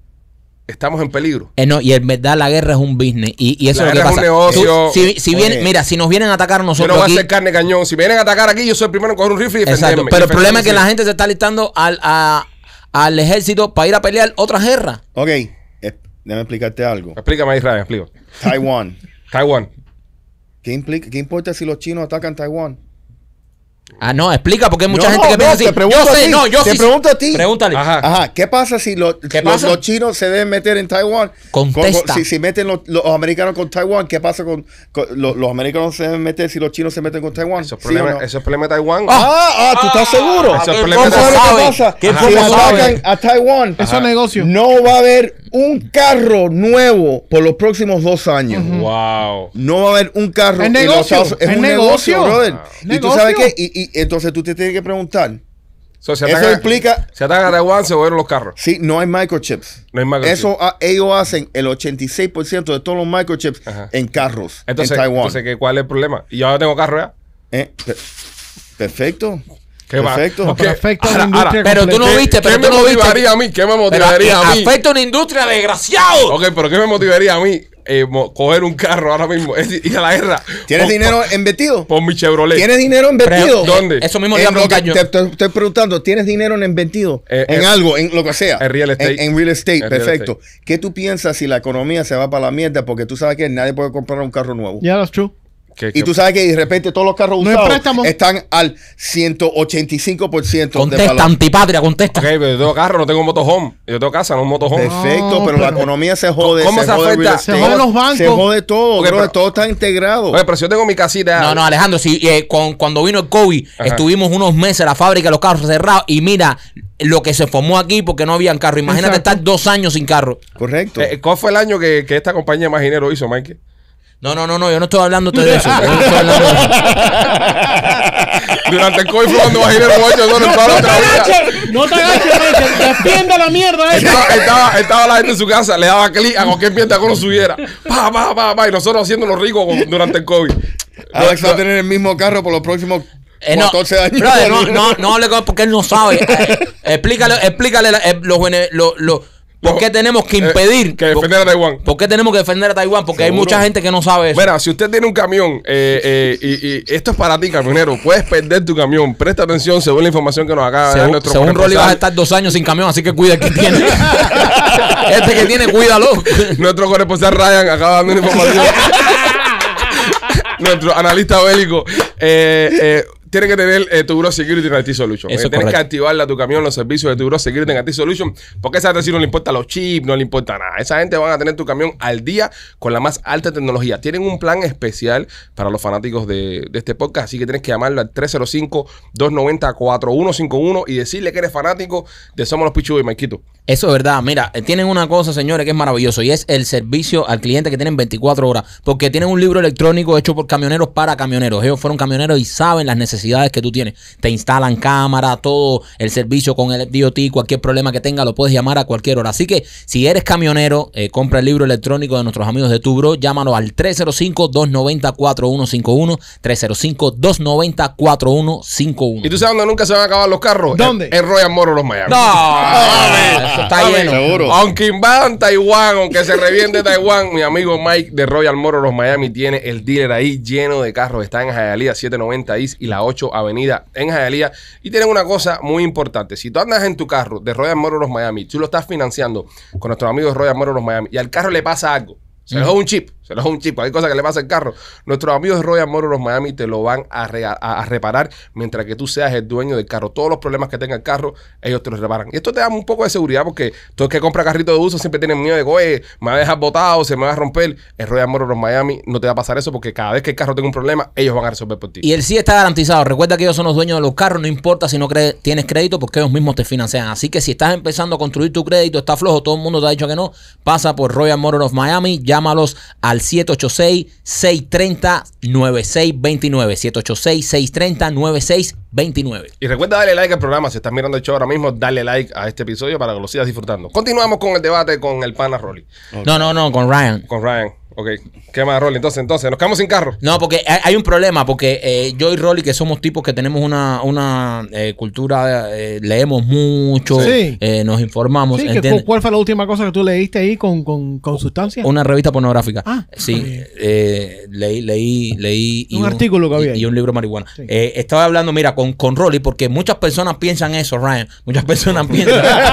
estamos en peligro. Eh, no, y en verdad la guerra es un business. Y, y eso es lo que pasa. Es un negocio. Tú, si, si mira, si nos vienen a atacar nosotros. Yo no voy a hacer carne cañón. Si vienen a atacar aquí, yo soy el primero en coger un rifle y defenderme. Exacto. Pero el problema es que la gente se está listando al, a, al ejército para ir a pelear otra guerra. Ok, eh, déjame explicarte algo. Explícame, Israel, explico. Taiwán. Taiwán. ¿Qué, ¿Qué importa si los chinos atacan Taiwán? Ah, no, explica porque hay mucha gente que piensa así. Te yo sé, yo te pregunto a ti. Pregúntale. Ajá. ¿Qué pasa si los, chinos se deben meter en Taiwán? Contesta. si, si, meten los, americanos con Taiwán, ¿qué pasa con, los, americanos se deben meter si los chinos se meten con Taiwán? Eso es problema, problema de Taiwán. Ah, ah, ¿tú ah, estás seguro? Eso es problema de Taiwán. ¿Qué pasa? Si atacan a Taiwán, eso es negocio. No va a haber un carro nuevo por los próximos dos años. Wow. No va a haber un carro. Es negocio. Es un negocio, brother. Y tú sabes qué? entonces tú te tienes que preguntar. eso implica. Si ataca a Taiwán, se vuelven los carros. Sí, no hay microchips. No hay microchips. Ah, ellos hacen el 86% de todos los microchips en carros entonces, en Taiwán. Entonces, ¿cuál es el problema? Y yo ahora tengo carro ya. Eh, perfecto. perfecto. Perfecto pero tú no viste, pero ¿qué me motivaría a mí? ¿Qué me motivaría a mí? Afecta una industria desgraciado. Ok, pero ¿qué me motivaría a mí? Eh, coger un carro ahora mismo y ir a la guerra. ¿Tienes dinero en Por mi Chevrolet. ¿Tienes dinero en ¿Dónde? Eso mismo Te, estoy preguntando, ¿tienes dinero en vestido? Eh, en, eh, algo, en lo que sea. En real estate. En, real estate, perfecto. ¿Qué tú piensas si la economía se va para la mierda? Porque tú sabes que nadie puede comprar un carro nuevo. Ya, yeah, that's true y tú sabes que de repente todos los carros usados están al 185% contesta, antipatria, contesta. Ok, pero yo tengo carro, no tengo motorhome. Yo tengo casa, no un motorhome. Perfecto, pero, la economía se jode. ¿Cómo se, afecta? los bancos. Se jode todo, todo está integrado. Oye, pero si yo tengo mi casita. No, no, Alejandro, si, eh, cuando vino el COVID, estuvimos unos meses en la fábrica, los carros cerrados, y mira lo que se formó aquí porque no habían carro. Imagínate estar dos años sin carro. Correcto. Eh, ¿Cuál fue el año que, esta compañía más dinero hizo, Mike? No, no, no, no, yo no estoy hablando de eso. de eso. Durante el COVID fue cuando bajé el bocho, eso no estaba otra No te agaches, defiende la mierda esa. Estaba, estaba, estaba, la gente en su casa, le daba clic a cualquier mierda que uno subiera. Pa, pa, pa, pa. Y nosotros haciéndolo rico durante el COVID. Alex va a tener el mismo carro por los próximos 14 eh, años. no, no, no, no, porque él no sabe. Eh, explícale, explícale eh, los, los, los, ¿Por qué tenemos que eh, impedir que defender a Taiwán? ¿Por qué tenemos que defender a Taiwán? Porque hay mucha gente que no sabe eso. Mira, si usted tiene un camión eh, eh, y, esto es para ti, camionero, puedes perder tu camión. Presta atención según la información que nos acaba de dar nuestro Según Rolly vas a estar dos años sin camión, así que cuida el que tiene. este que tiene, cuídalo. nuestro corresponsal Ryan acaba de una información. nuestro analista bélico. eh, Tienes que tener eh, tu bro Security en IT Solution. Eh, tienes que activarla a tu camión, los servicios de tu bro Security en IT Solution, porque esa gente no le importa los chips, no le importa nada. Esa gente van a tener tu camión al día con la más alta tecnología. Tienen un plan especial para los fanáticos de, este podcast, así que tienes que llamarlo al 305-290-4151 y decirle que eres fanático de Somos los Pichu y Maikito. Eso es verdad. Mira, eh, tienen una cosa, señores, que es maravilloso y es el servicio al cliente que tienen 24 horas, porque tienen un libro electrónico hecho por camioneros para camioneros. Ellos fueron camioneros y saben las necesidades que tú tienes. Te instalan cámara, todo el servicio con el DOT, cualquier problema que tenga lo puedes llamar a cualquier hora. Así que si eres camionero, eh, compra el libro electrónico de nuestros amigos de Tubro, llámanos al 305-290-4151, 305-290-4151. ¿Y tú sabes dónde nunca se van a acabar los carros? ¿Dónde? En, Royal Moro, los Miami. No, Ah, está ah, lleno. Aunque invadan Taiwán, aunque se reviende Taiwán, mi amigo Mike de Royal Moro los Miami tiene el dealer ahí lleno de carros. Está en Hialeah 790 East y la 8 Avenida en Hialeah. Y tienen una cosa muy importante. Si tú andas en tu carro de Royal Moro los Miami, tú lo estás financiando con nuestros amigos de Royal Moro los Miami y al carro le pasa algo, se dejó un chip se lo un chip. Hay cosas que le pasa al carro. Nuestros amigos de Royal Motors Miami te lo van a, reparar mientras que tú seas el dueño del carro. Todos los problemas que tenga el carro, ellos te los reparan. Y esto te da un poco de seguridad porque tú el que compra carrito de uso siempre tiene miedo de, que me va a dejar botado, se me va a romper. en Royal Motors Miami no te va a pasar eso porque cada vez que el carro tenga un problema, ellos van a resolver por ti. Y el sí está garantizado. Recuerda que ellos son los dueños de los carros. No importa si no tienes crédito porque ellos mismos te financian. Así que si estás empezando a construir tu crédito, está flojo, todo el mundo te ha dicho que no, pasa por Royal Motors Miami. Llámalos a al 786-630-9629. 786-630-9629. Y recuerda darle like al programa. Si estás mirando el show ahora mismo, dale like a este episodio para que lo sigas disfrutando. Continuamos con el debate con el pana Rolly. No, no, no, con Ryan. Con Ryan. Ok, ¿qué más, Rolly? Entonces, entonces, nos quedamos sin carro. No, porque hay, un problema, porque eh, yo y Rolly, que somos tipos que tenemos una, una eh, cultura, eh, leemos mucho, nos informamos. ¿entiendes? ¿cuál fue la última cosa que tú leíste ahí con, con, con sustancia? Una revista pornográfica. Ah. sí. eh, leí, leí, leí. Un artículo que y- un libro marihuana. estaba hablando, mira, con, con Rolly, porque muchas personas piensan eso, Ryan. Muchas personas piensan.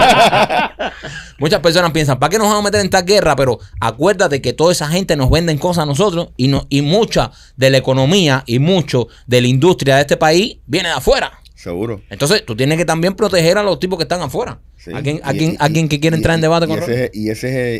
Muchas personas piensan, ¿para qué nos vamos a meter en esta guerra? Pero acuérdate que toda esa gente nos venden cosas a nosotros y, no, y mucha de la economía y mucho de la industria de este país viene de afuera. Seguro. Entonces tú tienes que también proteger a los tipos que están afuera a ¿Alguien, que quiere entrar en debate con y ese,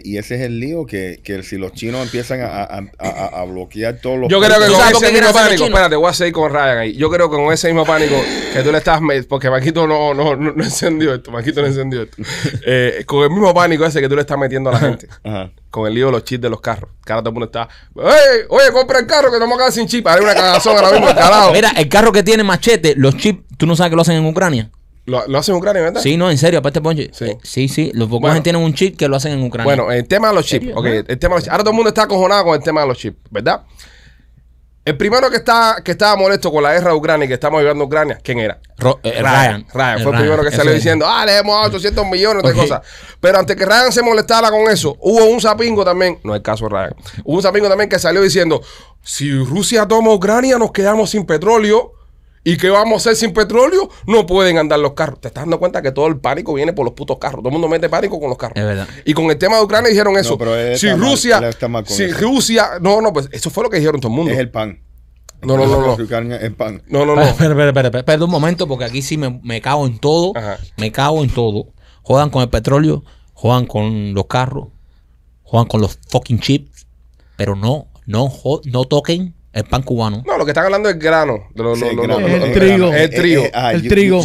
y, ese es, el lío que, que si los chinos empiezan a, a, a, a bloquear todos los. Yo creo que con ese mismo pánico, espérate, voy a seguir con Ryan ahí. Yo creo que con ese mismo pánico que tú le estás. Porque Maquito no, no, no, encendió esto, Maquito no encendió esto. Eh, con el mismo pánico ese que tú le estás metiendo a la gente. Ajá. Con el lío de los chips de los carros. cada todo el está. Hey, oye, compra el carro que no me quedar sin chip. Haré una cagazón ahora mismo, calado. Mira, el carro que tiene machete, los chips, tú no sabes que lo hacen en Ucrania. Lo, lo, hacen en Ucrania, ¿verdad? Sí, no, en serio, aparte Ponchi. Sí, eh, sí, sí, los pocos tienen un chip que lo hacen en Ucrania. Bueno, el tema de los chips, el tema Ahora todo el mundo está acojonado con el tema de los chips, ¿verdad? El primero que está que estaba molesto con la guerra de Ucrania y que estamos ayudando a Ucrania, ¿quién era? Eh, Ryan. Ryan. Fue el, primero que salió diciendo, ah, le hemos dado 800 millones de cosas. Pero antes que Ryan se molestara con eso, hubo un sapingo también, no es caso Ryan, hubo un sapingo también que salió diciendo, si Rusia toma Ucrania nos quedamos sin petróleo. ¿Y qué vamos a hacer sin petróleo? No pueden andar los carros. Te estás dando cuenta que todo el pánico viene por los putos carros. Todo el mundo mete pánico con los carros. Es verdad. Y con el tema de Ucrania dijeron eso. si Rusia, Rusia, no, no, pues eso fue lo que dijeron todo el mundo. Es el pan. No, no, no, no. pan. No, no, no. Espera, espera, espera, un momento porque aquí sí me, cago en todo. Me cago en todo. Juegan con el petróleo, juegan con los carros, juegan con los fucking chips, pero no, no, no toquen el pan cubano. No, lo que están hablando es grano. el, trigo. Eh, eh, ah, el trigo.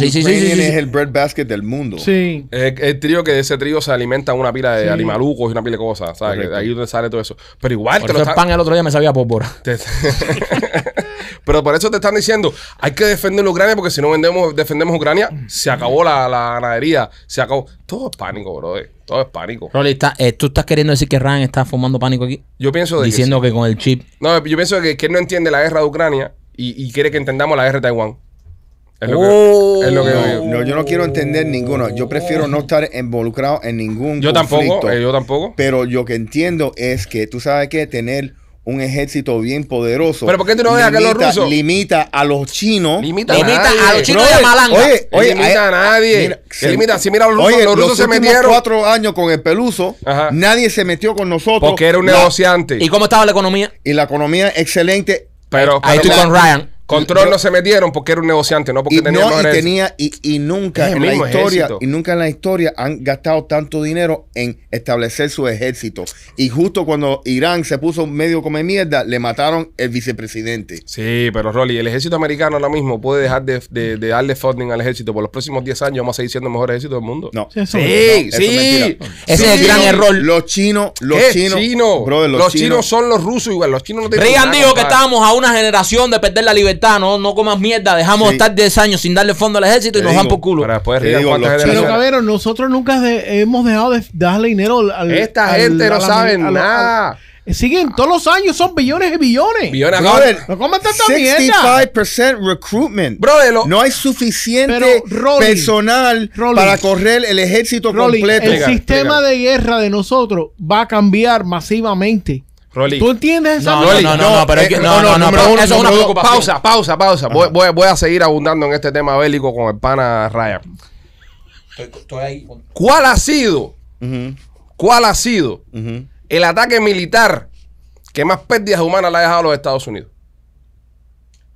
el trigo. Es el bread basket del mundo. Sí. El, trigo que de ese trigo se alimenta una pila de animalucos y una pila de cosas. ¿sabes? ahí donde sale todo eso. Pero igual el pan el otro día me sabía pólvora. Pero por eso te están diciendo, hay que defender a Ucrania porque si no vendemos, defendemos Ucrania, se acabó la, ganadería, se acabó. Todo es pánico, brother. Todo es pánico. Rolly, eh, ¿tú estás queriendo decir que Ryan está formando pánico aquí? Yo pienso de Diciendo que, con el chip... No, yo pienso que, él no entiende la guerra de Ucrania y, quiere que entendamos la guerra de Taiwán. Es lo, que, oh. es lo no, yo no quiero entender ninguno. Yo prefiero no estar involucrado en ningún yo conflicto. Tampoco, eh, yo tampoco. Pero yo que entiendo es que, tú sabes que tener un ejército bien poderoso. Pero ¿por qué tú no ves que los rusos? Limita a los chinos. Limita, a, a los chinos de Malanga. Oye, oye, limita a, nadie. Mira, se, limita, si mira a los rusos, los rusos se metieron. cuatro años con el Peluso, Ajá. nadie se metió con nosotros. Porque era un negociante. ¿Y cómo estaba la economía? Y la economía excelente. Pero, pero ahí estoy con Ryan. Control no, se metieron porque era un negociante, no porque tenía, y, tenía y, nunca en la historia y nunca en la historia han gastado tanto dinero en establecer su ejército. Y justo cuando Irán se puso medio come mierda, le mataron el vicepresidente. Sí, pero Rolly, el ejército americano ahora mismo puede dejar de, darle funding al ejército por los próximos 10 años vamos a seguir siendo el mejor ejército del mundo. No. Sí, sí. Ese es el gran error. Los chinos, los chinos, los, chinos. son los rusos igual, los chinos no tienen Reagan dijo que estábamos a una generación de perder la libertad no, no comas mierda, dejamos de estar 10 años sin darle fondo al ejército y nos van por culo. Pero cabrón, nosotros nunca hemos dejado de darle dinero a Esta gente no sabe nada. Siguen todos los años, son billones y billones. No 65% recruitment. no hay suficiente personal para correr el ejército completo. El sistema de guerra de nosotros va a cambiar masivamente. ¿Tú entiendes esa no, no, no, pero eso es una Pausa, pausa, pausa. Voy, voy, voy, a seguir abundando en este tema bélico con el pana raya Estoy, ahí. ¿Cuál ha sido? ¿Cuál ha sido el ataque militar que más pérdidas humanas le ha dejado a los Estados Unidos?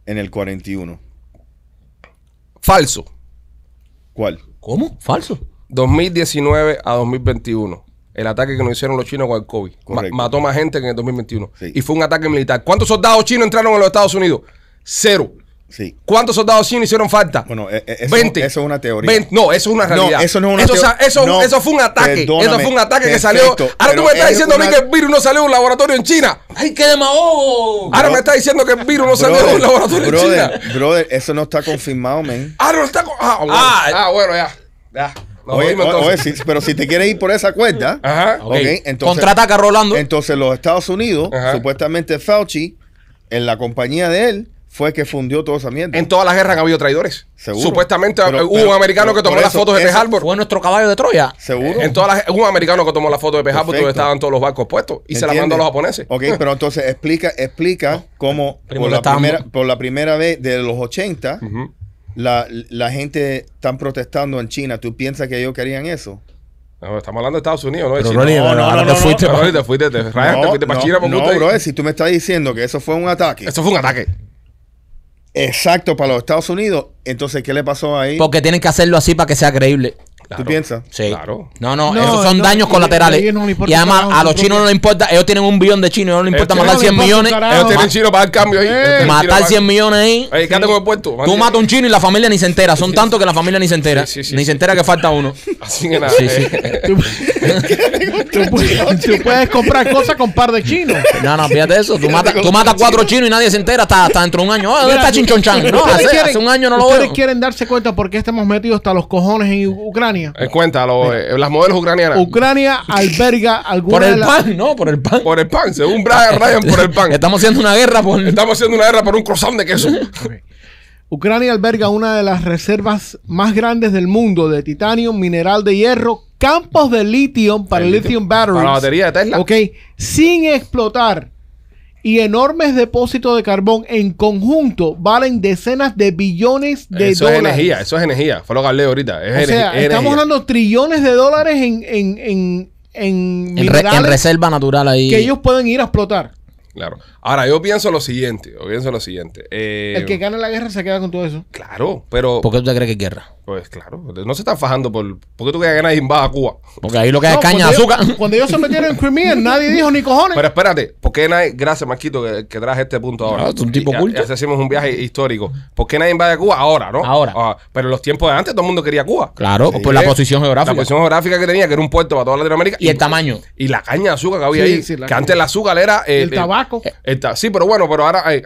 En el 41. Falso. ¿Cuál? ¿Cómo? Falso. 2019 a 2021 el ataque que nos hicieron los chinos con el COVID. mató más gente que en el 2021. Y fue un ataque militar. ¿Cuántos soldados chinos entraron en los Estados Unidos? Cero. Sí. ¿Cuántos soldados chinos hicieron falta? Bueno, e- e- eso, 20. eso es una teoría. No, eso es una realidad. No, eso no es una teoría. Eso, fue un ataque. Eso fue un ataque que salió. Ahora tú me estás diciendo a mí que el virus no salió de un laboratorio en China. ¡Ay, qué demagogo! Ahora me estás diciendo que el virus no salió de un laboratorio en China. Brother, eso no está confirmado, men. Ah, no está. Ah, ah, ah, bueno ya. Ya. Oye, pero si te quieres ir por esa cuerda, Ajá, okay. entonces, Rolando. Entonces, los Estados Unidos, supuestamente Fauci, en la compañía de él, fue que fundió toda esa mierda. En todas las guerras han habido traidores. Supuestamente hubo un americano que tomó las fotos de Pearl Harbor. Fue nuestro caballo de Troya. Seguro. En hubo un americano que tomó la foto de Pearl donde estaban todos los barcos puestos y se la mandó a los japoneses. Ok, pero entonces explica, explica cómo por la, primera, vez de los 80 la, la gente están protestando en China. ¿Tú piensas que ellos querían eso? No, estamos hablando de Estados Unidos, no de No, no, no, te fuiste te fuiste, te, te fuiste para China. No, bro, si tú me estás diciendo que eso fue un ataque. Eso fue un ataque. Exacto, para los Estados Unidos. Entonces, ¿qué le pasó ahí? Porque tienen que hacerlo así para que sea creíble. ¿Tú piensas? Sí. Claro. No, no, esos son daños colaterales. Y, además, a los chinos no les importa. Ellos tienen un billón de chinos. Ellos no les importa este matar 100 millones. Ellos tienen chinos para dar cambio ahí. Eh. matar 100 millones ahí. con Tú matas un chino y la familia ni se entera. Son tantos que la familia ni se entera. ni se entera que falta uno. Así que nada. Eh. tú, puedes, comprar cosas con par de chinos. No, no, fíjate eso. Tú matas, tú matas cuatro chinos y nadie se entera hasta, dentro de un año. Oh, ¿Dónde está Chinchonchan? No, hace, hace un año no lo veo. Ustedes quieren darse cuenta por qué estamos metidos hasta los cojones en Ucrania. Ucrania. Eh, cuenta eh, las modelos ucranianas. Ucrania alberga algunas. Por el pan, no, por el pan. Por el pan, según ah, Brian Ryan, por el pan. Estamos haciendo una guerra por. Estamos haciendo una guerra por un croissant de queso. Ucrania alberga una de las reservas más grandes del mundo de titanio, mineral de hierro, campos de litio para el lithium batteries. Para la batería de Tesla. Ok, sin explotar y enormes depósitos de carbón en conjunto valen decenas de billones de dólares. Eso es energía, eso es energía. Fue lo que hablé ahorita. o sea, estamos hablando trillones de dólares en, en, en, reserva natural ahí. Que ellos pueden ir a explotar. Claro. Ahora, yo pienso lo siguiente. Yo pienso lo siguiente. Eh, el que gana la guerra se queda con todo eso. Claro, pero. ¿Por qué tú te crees que es guerra? Pues claro, no se están fajando por. ¿Por qué tú quieres nadie invada a Cuba? Porque ahí lo que es caña de azúcar. cuando ellos se metieron en Crimea, nadie dijo ni cojones. Pero espérate, ¿por qué nadie. Gracias, Marquito, que, traje este punto ahora. es un tipo culto. hicimos un viaje histórico. ¿Por qué nadie invade a Cuba ahora, no? Ahora. pero en los tiempos de antes todo el mundo quería Cuba. Claro, por la posición geográfica. La posición geográfica que tenía, que era un puerto para toda Latinoamérica. Y, el tamaño. Y la caña de azúcar que había ahí. que antes el azúcar era. El, eh, eh, tabaco. sí, pero bueno, pero ahora. Eh,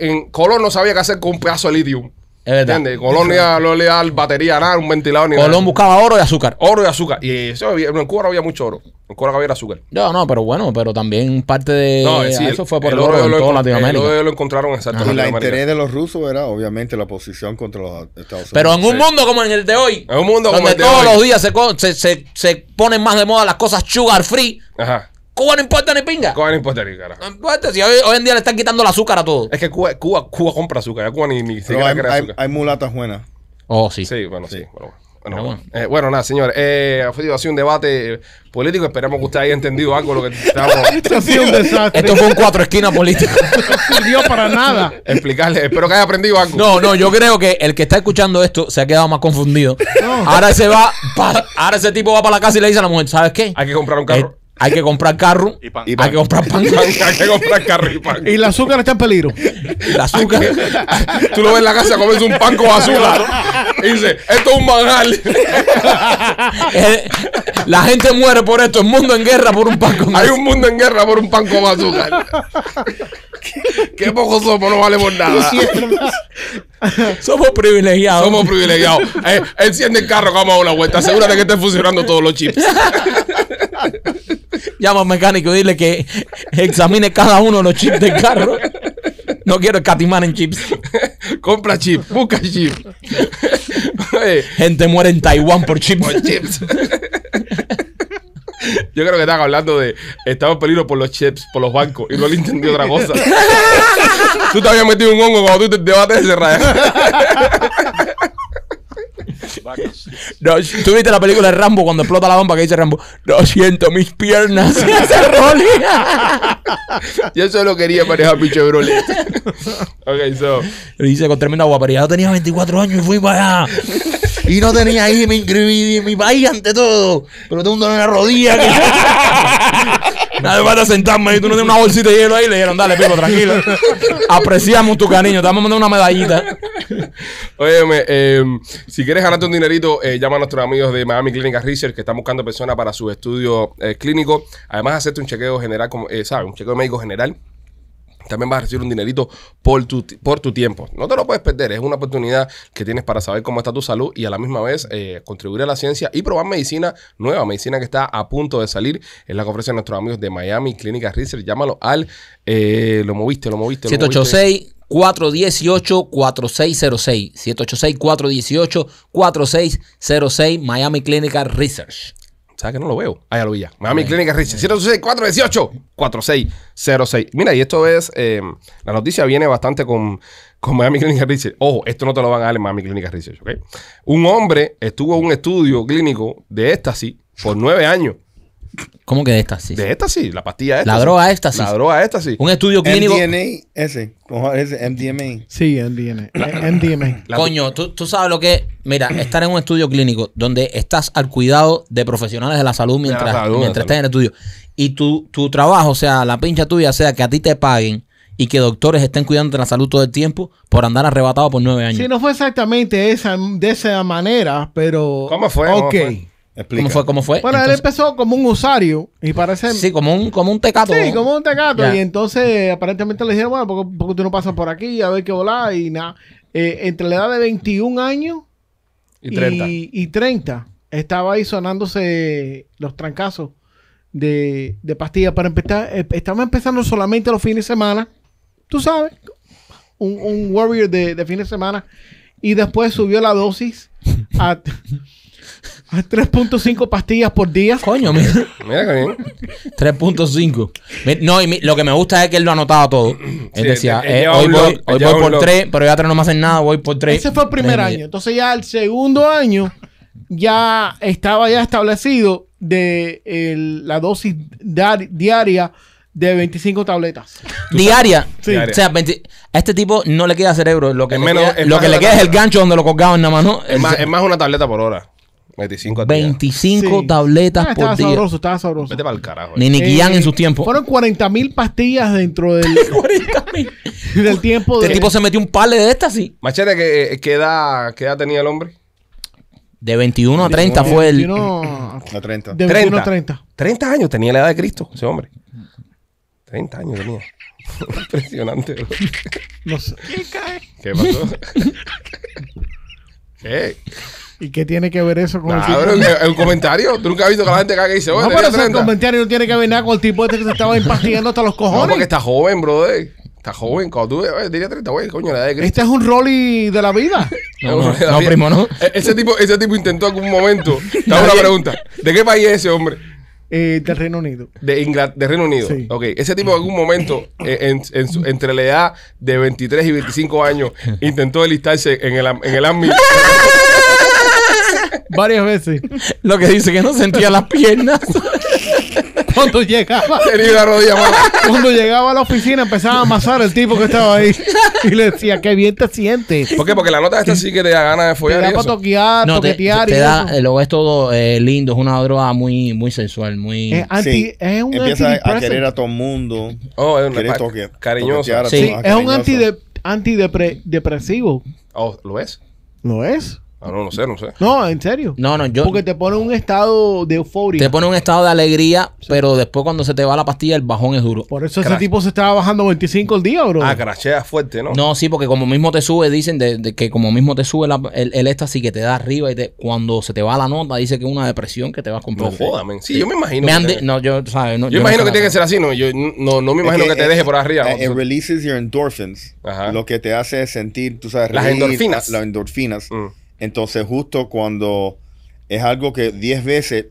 en Colón no sabía qué hacer con un pedazo de litio. ¿Entiendes? Colonia le da batería, nada, un ventilador ni Colón buscaba oro y azúcar. Oro y azúcar. Y eso, en Cuba no había mucho oro. En Cuba había azúcar. No, no, pero bueno, pero también parte de no, eso fue por el, oro, en Latinoamérica. El Y la interés de los rusos era obviamente la posición contra los Estados Unidos. Pero en un mundo como en el de hoy, en un mundo como donde el de todos los días se, se, se, se ponen más de moda las cosas sugar free. Ajá Cuba no importa ni pinga. Cuba no importa ni cara. No importa, si hoy, hoy, en día le están quitando el azúcar a todo. Es que Cuba, Cuba, Cuba compra azúcar, Cuba ni, hay, azúcar. Hay mulatas buenas. Oh, sí. Sí, bueno, sí. bueno, eh, bueno, nada, señores. Eh, ha sido un debate político. Esperamos que usted haya entendido algo lo que estamos. Esto ha sido un desastre. Esto fue un cuatro esquinas político. no sirvió para nada. Explicarle. Espero que haya aprendido algo. No, no, yo creo que el que está escuchando esto se ha quedado más confundido. Ahora se va. ahora ese tipo va para la casa y le dice a la mujer: ¿Sabes qué? Hay que comprar un carro. Eh, hay que comprar carro, y pan. hay que comprar pan, hay que comprar carro y pan. Y el azúcar está en peligro. El azúcar. Tú lo ves en la casa comes un pan con azúcar. Y dice, esto es un banal. la gente muere por esto, el mundo en guerra por un pan con azúcar. Hay un mundo en guerra por un pan con azúcar. Qué poco somos, no vale por nada. somos privilegiados. Somos privilegiados. Eh, enciende el carro, vamos a dar una vuelta. Asegúrate que estén funcionando todos los chips. Llama al mecánico y dile que examine cada uno los chips del carro. No quiero escatimar en chips. Compra chips, busca chips Gente muere en Taiwán por chips. chips. Yo creo que estaban hablando de estaba en peligro por los chips, por los bancos, y no le entendí otra cosa. tú te habías metido un hongo cuando tú te debates de No, ¿Tú viste la película de Rambo cuando explota la bomba que dice Rambo? Lo siento, mis piernas Yo solo quería manejar pinche Chevrolet. ok, so. Le dice con tremenda guapería. Yo tenía 24 años y fui para allá. Y no tenía ahí, me inscribí mi país ante todo. Pero tengo un en la rodilla. Que... Nadie va a sentarme ahí. Tú no tienes una bolsita de hielo ahí. Le dijeron, dale, pico, tranquilo. Apreciamos tu cariño. Te vamos a mandar una medallita. Óyeme, em, si quieres ganarte un dinerito, eh, llama a nuestros amigos de Miami Clinic Research que están buscando personas para sus estudios eh, clínico. clínicos. Además, hacerte un chequeo general, como, eh, ¿sabes? Un chequeo médico general también vas a recibir un dinerito por tu, por tu tiempo. No te lo puedes perder. Es una oportunidad que tienes para saber cómo está tu salud y a la misma vez eh, contribuir a la ciencia y probar medicina nueva, medicina que está a punto de salir. Es la que ofrecen nuestros amigos de Miami Clínica Research. Llámalo al. Eh, lo moviste, lo moviste. 786. 418-4606. 786-418-4606. Miami Clinical Research. ¿Sabes que no lo veo? Ahí lo vi ya. Miami Clinic Clínica Rich. 418 4606 Mira, y esto es. Eh, la noticia viene bastante con, con Miami Clínica Research. Ojo, esto no te lo van a dar en Miami Clínica Research, ¿ok? Un hombre estuvo en un estudio clínico de éxtasis por nueve años. ¿Cómo que de éxtasis? De éxtasis, la pastilla éxtasis. La droga éxtasis. La droga éxtasis. Un estudio clínico. MDMA, ese. MDMA. Sí, MDMA. MDMA. Eh, Coño, tú, sabes lo que. Mira, estar en un estudio clínico donde estás al cuidado de profesionales de la salud mientras, mientras estés en el estudio. Y tu, tu trabajo, o sea, la pincha tuya, sea que a ti te paguen y que doctores estén cuidando de la salud todo el tiempo por andar arrebatado por nueve años. Sí, no fue exactamente esa, de esa manera, pero. ¿Cómo fue? Ok. ¿Cómo fue? ¿Cómo fue? Bueno, él empezó como un usario y parece... Sí, como un, como un tecato. Sí, como un tecato. Y entonces aparentemente le dijeron, bueno, ¿por qué, tú no pasas por aquí? A ver qué volá y nada. Eh, entre la edad de 21 años y 30. estaba ahí sonándose los trancazos de, pastillas. Para empezar, eh, estaba empezando solamente los fines de semana. Tú sabes, un, warrior de, de fines de semana. Y después subió la dosis a... 3.5 pastillas por día. Coño, mira. 3.5. No, y lo que me gusta es que él lo anotaba todo. Él decía, eh, hoy voy, por 3, pero ya 3 no me hacen nada, voy por 3. Ese fue el primer año. Entonces ya al segundo año ya estaba ya establecido de la dosis diaria de 25 tabletas. Diaria. O sea, a este tipo no le queda cerebro. Lo que, le, queda, es lo que le el gancho donde lo colgaban nada más, ¿no? más, es más una tableta por hora. 25, tabletas ah, por día. Sabroso, estaba sabroso. Vete para el carajo. Ni eh, en su tiempo. Fueron 40 mil pastillas dentro del. del tiempo este de. Este tipo se metió un pale de estas, sí. Machete, ¿qué, edad, tenía el hombre? De 21 a 30 fue el. 21 a 30. De 21 30. a 30. 30 años tenía la edad de Cristo, ese hombre. 30 años tenía. Impresionante, No sé. ¿Qué pasó? ¿Y qué tiene que ver eso con el tipo? Es comentario. Tú nunca has visto que la gente caga y dice, bueno, no, pero ese comentario no tiene que ver nada con el tipo este que se estaba empastigando hasta los cojones. No, porque está joven, brother. Está joven. Cuando tú 30, coño, la de Este es un Rolly de la vida. no, primo, no. E-, ese tipo, ese tipo intentó en algún momento. Te hago una pregunta. ¿De qué país es ese hombre? eh, del Reino Unido. De, Inglaterra de Reino Unido. Ok. Ese tipo en algún momento, eh, en, entre la edad de 23 y 25 años, intentó enlistarse en el, en el AMI. Varias veces. Lo que dice que no sentía las piernas. cuando llegaba. rodilla Cuando llegaba a la oficina empezaba a amasar el tipo que estaba ahí. Y le decía, qué bien te sientes. ¿Por qué? Porque la nota esta sí que te da ganas de follar. Te da para toquear, toquetear te, te y da, Lo ves eh, todo eh, lindo, es una droga muy, muy sensual, muy. Es, anti, es un Empieza a querer a todo el mundo. Oh, es un Sí, es un antidepresivo. oh, ¿lo es? ¿Lo es? Ah, no, no sé, no sé. No, en serio. No, no, yo. Porque te pone un estado de euforia. Te pone un estado de alegría, pero después cuando se te va la pastilla, el bajón es duro. Por eso ese tipo se estaba bajando 25 el día, bro. Ah, crachea fuerte, ¿no? No, sí, porque como mismo te sube, dicen de, que como mismo te sube el, éxtasis que te da arriba y te, cuando se te va la nota, dice que es una depresión que te vas a comprar. No jodas, sí, sí, yo me imagino. Me no, yo, ¿sabes? yo, imagino que tiene que ser así, ¿no? Yo no, me imagino que, te deje por arriba. Eh, it, releases your endorphins. Lo que te hace sentir, tú sabes, las endorfinas. Las endorfinas. Mm. Entonces, justo cuando es algo que 10 veces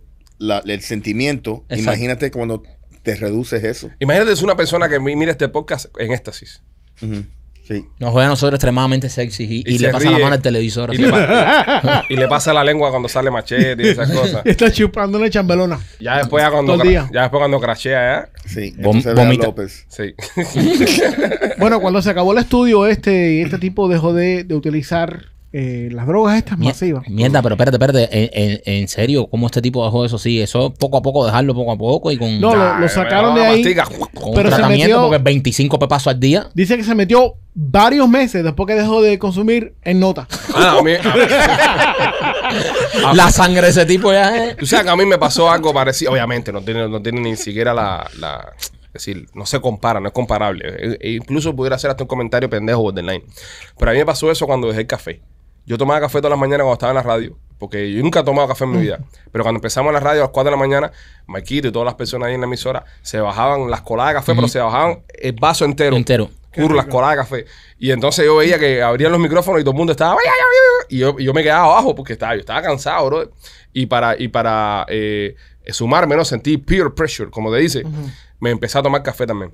el sentimiento, imagínate cuando te reduces eso. Imagínate es una persona que mira este podcast en éxtasis. Sí. Nos juega a nosotros extremadamente sexy y, le pasa la mano al televisor. Y le, pasa, la lengua cuando sale machete y esas cosas. Está chupando una chambelona. Ya después cuando, ya después cuando crashea, ¿eh? Sí. Bom López. Sí. bueno, cuando se acabó el estudio este, este tipo dejó de, de utilizar eh, las drogas estas masivas. Mierda, pero espérate, espérate. ¿En, serio? ¿Cómo este tipo dejó eso? Sí, eso poco a poco, dejarlo poco a poco y con. No, lo, sacaron de ahí. pero metió, porque 25 pepasos al día. Dice que se metió varios meses después que dejó de consumir en nota. Ah, la sangre de ese tipo ya es. Tú sabes que a mí me pasó algo parecido. Obviamente, no tiene, no tiene ni siquiera la, la decir, no se compara, no es comparable. E, e incluso pudiera hacer hasta un comentario pendejo borderline. Pero a mí me pasó eso cuando dejé el café. Yo tomaba café todas las mañanas cuando estaba en la radio, porque yo nunca he tomado café en mi mm. vida. Pero cuando empezamos la radio a las 4 de la mañana, Maikito y todas las personas ahí en la emisora se bajaban las coladas de café, pero se bajaban el vaso entero. Entero. las coladas de café. Y entonces yo veía que abrían los micrófonos y todo el mundo estaba. Y yo, yo me quedaba abajo porque estaba, yo estaba cansado, bro. Y para, y para eh, sumarme, ¿no? Sentí peer pressure, como te dice. Me empecé a tomar café también.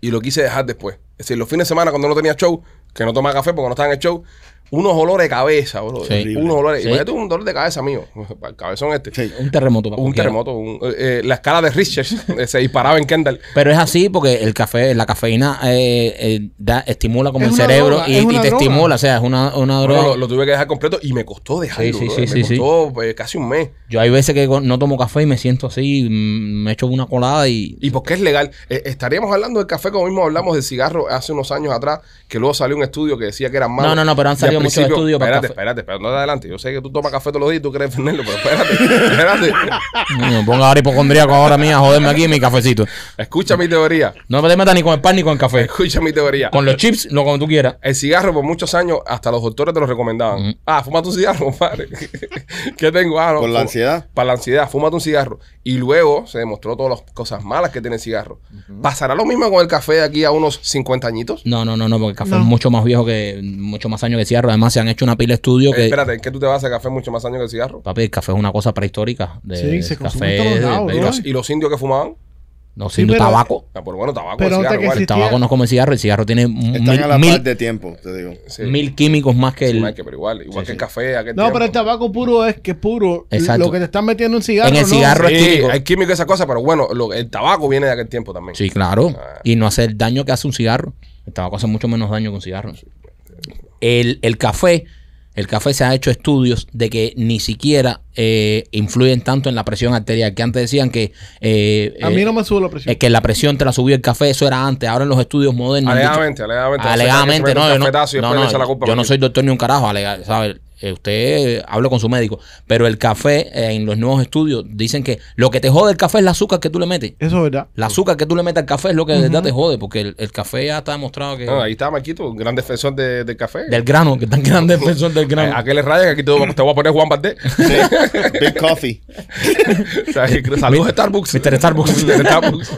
Y lo quise dejar después. Es decir, los fines de semana cuando no tenía show, que no tomaba café porque no estaba en el show, unos olores de cabeza, bro. Unos olores. Imagínate un dolor de cabeza mío. El cabezón este. Un terremoto. un terremoto. Eh, la escala de Richards se disparaba en Kendall. Pero es así porque el café, la cafeína eh, eh, estimula como el cerebro y, te estimula. O sea, es una, droga. lo, tuve que dejar completo y me costó dejarlo. Sí, me costó pues, casi un mes. Yo hay veces que no tomo café y me siento así, mm, me echo una colada y... ¿Y por es legal? estaríamos hablando del café como mismo hablamos de cigarro hace unos años atrás, que luego salió un estudio que decía que era malo. No, no, no, pero han salido mucho estudio espérate, Espérate, espérate, no adelante. Yo sé que tú tomas café todos los días y tú quieres venderlo pero espérate, espérate. Me ahora hipocondríaco ahora mía, joderme aquí mi cafecito. Escucha mi teoría. No me metas ni con el pan ni con el café. Escucha mi teoría. Con los chips, lo como tú quieras. El cigarro por muchos años hasta los doctores te lo recomendaban. Ah, fuma tu cigarro, compadre. ¿Qué tengo? Ah, la ansiedad? Para la ansiedad, fúmate un cigarro. Y luego se demostró todas las cosas malas que tiene el cigarro. ¿Pasará lo mismo con el café de aquí a unos 50 añitos? No, no, no, no porque el café es mucho más viejo que, mucho más años que el cigarro Además, se han hecho una pila de estudios. Eh, que... Espérate, ¿qué que tú te vas a café mucho más años que el cigarro? Papi, el café es una cosa prehistórica. De, sí, se café, ¿Y, los, indios que fumaban? No, sí, tabaco. Ah, pero bueno, tabaco. Pero el, el tabaco no es como el cigarro. El cigarro tiene mil, a la de tiempo, te digo. Mil químicos más que el. pero igual, igual que el café. no, pero el tabaco puro es que puro. Exacto. Lo que te están metiendo en cigarro. En el cigarro es químico. Hay químico esa cosa, pero bueno, el tabaco viene de aquel tiempo también. Sí, claro. Ah. Y no hace el daño que hace un cigarro. El tabaco hace mucho menos daño que un cigarro. El, el café, el café se ha hecho estudios de que ni siquiera eh, influyen tanto en la presión arterial. Que antes decían que. Eh, a mí no eh, me sube la presión. Es que la presión te la subió el café, eso era antes. Ahora en los estudios modernos. Alegadamente, alegadamente. no. no, no, yo no soy doctor ni un carajo, ¿sabes? Eh, usted eh, habla con su médico, pero el café eh, en los nuevos estudios dicen que lo que te jode el café es la azúcar que tú le metes. Eso es verdad. La azúcar que tú le metes al café es lo que de verdad te jode, porque el, café ya está demostrado que. ahí está Marquito, un gran defensor de, del café. Del grano, que tan gran defensor del grano. ¿A, qué le rayas? Que aquí te, voy a poner Juan Bardet. Big Coffee. saludos Starbucks. Mr. Starbucks.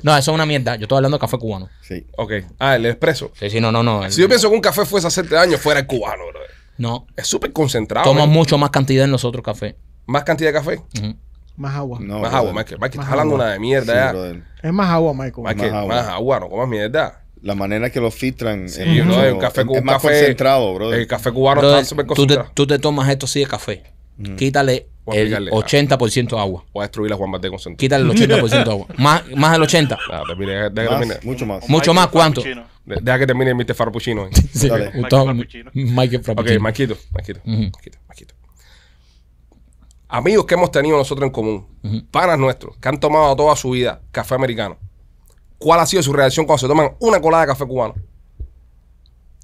no, eso es una mierda. Yo estoy hablando de café cubano. Sí. Ok. Ah, el expreso. Sí, sí, no, no, no. Si yo pienso que un café fuese a hacerte daño, fuera el cubano, bro. No. Es súper concentrado. Toma mucho más cantidad en nosotros café. ¿Más cantidad de café? Más agua. más agua, Michael. Michael, estás hablando una de mierda ya. Es más agua, Michael. más agua. más agua, no comas mierda. La manera que lo filtran. el café, es, es más concentrado, bro. El café cubano está súper concentrado. Tú te, tomas esto así de café. Mm. Quítale el 80% agua. voy a destruir las Juan de con Quítale el 80% agua. Más, más del 80. Mucho más. Mucho más, ¿cuánto? deja que termine el Mr. Farpuccino. sí, Michael, Michael Ok, Marquito Maquito, Amigos que hemos tenido nosotros en común, panas nuestros, que han tomado toda su vida café americano. ¿Cuál ha sido su reacción cuando se toman una colada de café cubano?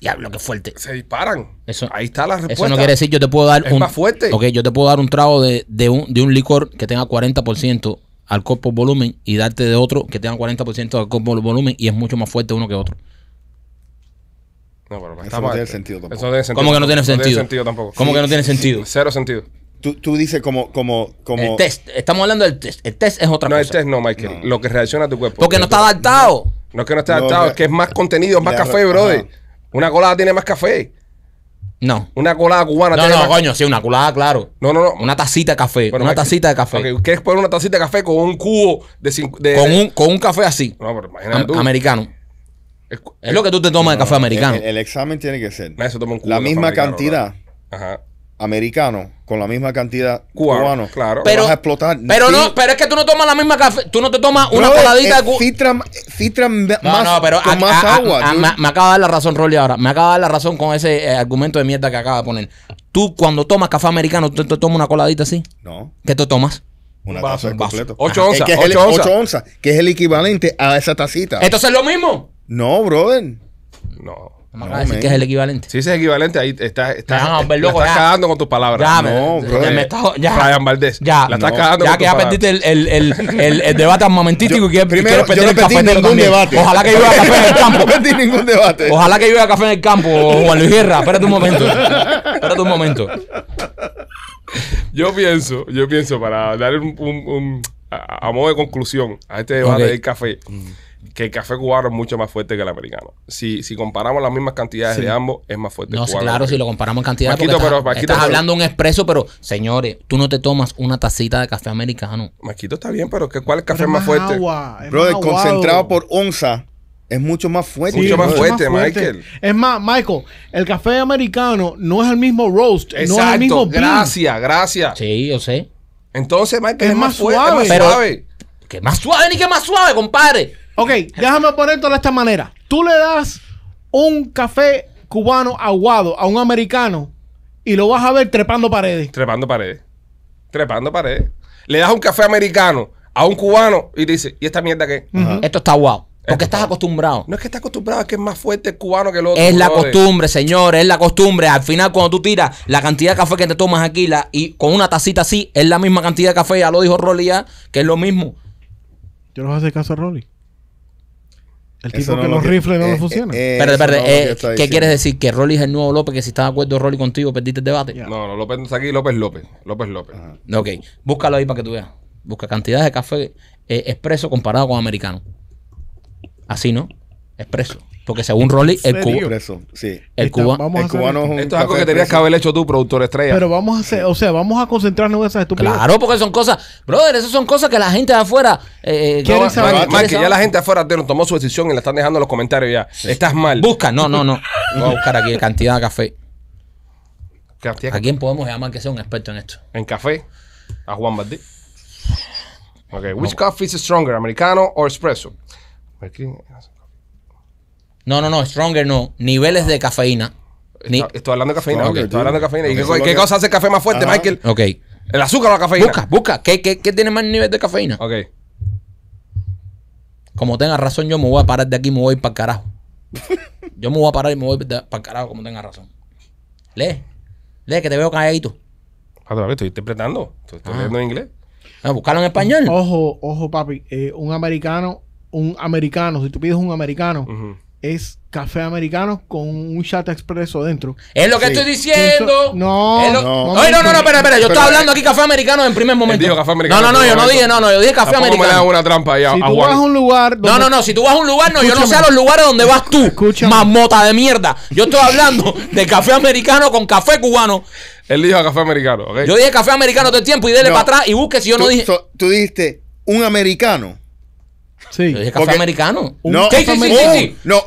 que es fuerte. Se disparan. Eso, Ahí está la respuesta. Eso no quiere decir yo te puedo dar un. Más fuerte. yo te puedo dar un trago de, un, de un licor que tenga 40% al por volumen y darte de otro que tenga 40% al alcohol volumen y es mucho más fuerte uno que otro. No, pero eso no tiene sentido tampoco. Eso no tiene sentido. ¿Cómo que no tiene sentido? tampoco. como que no tiene sentido? cero sentido. Tú, tú, dices como, como, El test. Estamos hablando del test. El test es otra cosa. No, el test no, Michael. Lo que reacciona a tu cuerpo. Porque no está adaptado. No, es que no esté adaptado, es que es más contenido, es más café, brother. Una colada tiene más café. No. Una colada cubana. No, no, coño, sí, una colada, claro. No, no, no. Una tacita de café. una tacita de café. ¿Quieres poner una tacita de café con un cubo de. Con, un, café así. No, pero imagínate. Americano. es lo que tú te tomas de café americano. El, examen tiene que ser. Eso toma la misma cantidad. Ajá americano, con la misma cantidad Cubano, claro pero vas a explotar pero no pero es que tú no tomas la misma café tú no te tomas una coladita eh, de citran más, agua me, acaba de dar la razón Rolly ahora me acaba de dar la razón con ese eh, argumento de mierda que acaba de poner tú cuando tomas café americano tú te tomas una coladita así no ¿qué te tomas? Una 8 onzas, Ocho que onzas. que es el equivalente a esa tacita ¿Esto es lo mismo no brother no no, a decir que es el equivalente. Si es el equivalente. Ahí está, está, estás cagando con tus palabras. no, bro, ya, me está, ya. Ryan Valdés. Ya, la estás ya que tus perdiste el, el, el, el, debate armamentístico y quieres, primero, yo no perdí ningún debate. Ojalá que llueva café en el campo. no perdí ningún debate. Ojalá que llueva café en el campo, Juan Luis Guerra. Espérate un momento. Espérate un momento. Yo pienso, yo pienso, para dar un, un, a, modo de conclusión a este debate del café. Mm que el café cubano es mucho más fuerte que el americano. Si, si comparamos las mismas cantidades de ambos, es más fuerte. que el cubano claro, si lo comparamos en cantidad. Maquito, pero, estás, hablando de un expreso, pero señores, tú no te tomas una tacita de café americano. Maquito está bien, pero ¿cuál es el café más, fuerte? Bro, concentrado por onza. Es mucho más fuerte. mucho más fuerte, Michael. Es más, Michael, el café americano no es el mismo roast, no es el mismo Gracias, gracias. Sí, yo sé. Entonces, Michael, es, más, suave. es más suave. más suave ni que más suave, compadre. Ok, déjame ponerlo de esta manera. Tú le das un café cubano aguado a un americano y lo vas a ver trepando paredes. Trepando paredes. Trepando paredes. Le das un café americano a un cubano y dice, ¿y esta mierda qué? Esto está guau. Porque estás acostumbrado. No es que estás acostumbrado, es que es más fuerte el cubano que el otro. Es la costumbre, señores, es la costumbre. Al final, cuando tú tiras la cantidad de café que te tomas aquí la, y con una tacita así, es la misma cantidad de café. Ya lo dijo Rolly que es lo mismo. Yo no vas a hacer caso a Rolly. El tipo que los rifles no eh, le funcionan. Eh, eh, ¿Qué quieres decir? ¿Que Rolly es el nuevo López? Que si está de acuerdo Rolly contigo, perdiste el debate. No, no, López aquí, López López. López López. Ok, búscalo ahí para que tú veas. Busca cantidad de café expreso comparado con americano. Así, ¿no? Espresso. Porque según Rolly, el, cubano... sí. el, cubano es un Esto es algo que tenías que haber hecho tú, productor estrella. Pero vamos a hacer, o sea, vamos a concentrarnos en esas Claro, porque son cosas, brother, esas son cosas que la gente de afuera eh, eh saber. ya la gente de afuera tomó su decisión y la están dejando en los comentarios ya. Estás mal. Busca, no, no, no. Voy a buscar aquí cantidad de café. ¿A quién podemos llamar que sea un experto en esto? En café, a Juan Bardí. Ok, which coffee is stronger, americano o espresso? Aquí. No, no, no, Stronger no. Niveles de cafeína. Estoy hablando de cafeína. estoy hablando de cafeína. qué, cosa hace el café más fuerte, Michael? ok. ¿El azúcar o la cafeína? Busca, busca. ¿Qué, qué, qué tiene más nivel de cafeína? Ok. Como tenga razón, yo me voy a parar de aquí y me voy para el carajo. Yo me voy a parar y me voy para el carajo como tenga razón. Lee. Lee, que te veo calladito. Ah, estoy interpretando. Estoy leyendo en inglés. Ah, buscarlo en español. Ojo, ojo, papi. Eh, un americano, un americano, si tú pides un americano, es café americano con un chat expreso dentro. Es lo que estoy diciendo. no, no, no, no, no, espera, espera. Yo estaba hablando eh, aquí café americano en primer momento. café americano. No, no, no, yo no dije, no, no, yo dije café americano. Me una trampa allá, si tú vas a un lugar. No, no, no, si tú vas a un lugar, no, yo no sé a los lugares donde vas tú. escucha Mamota de mierda. Yo estoy hablando de café americano con café cubano. Él dijo café americano, ¿ok? Yo dije café americano todo el tiempo y dele para atrás y busque si yo no dije. tú dijiste un americano. Sí. café americano. No, un, no,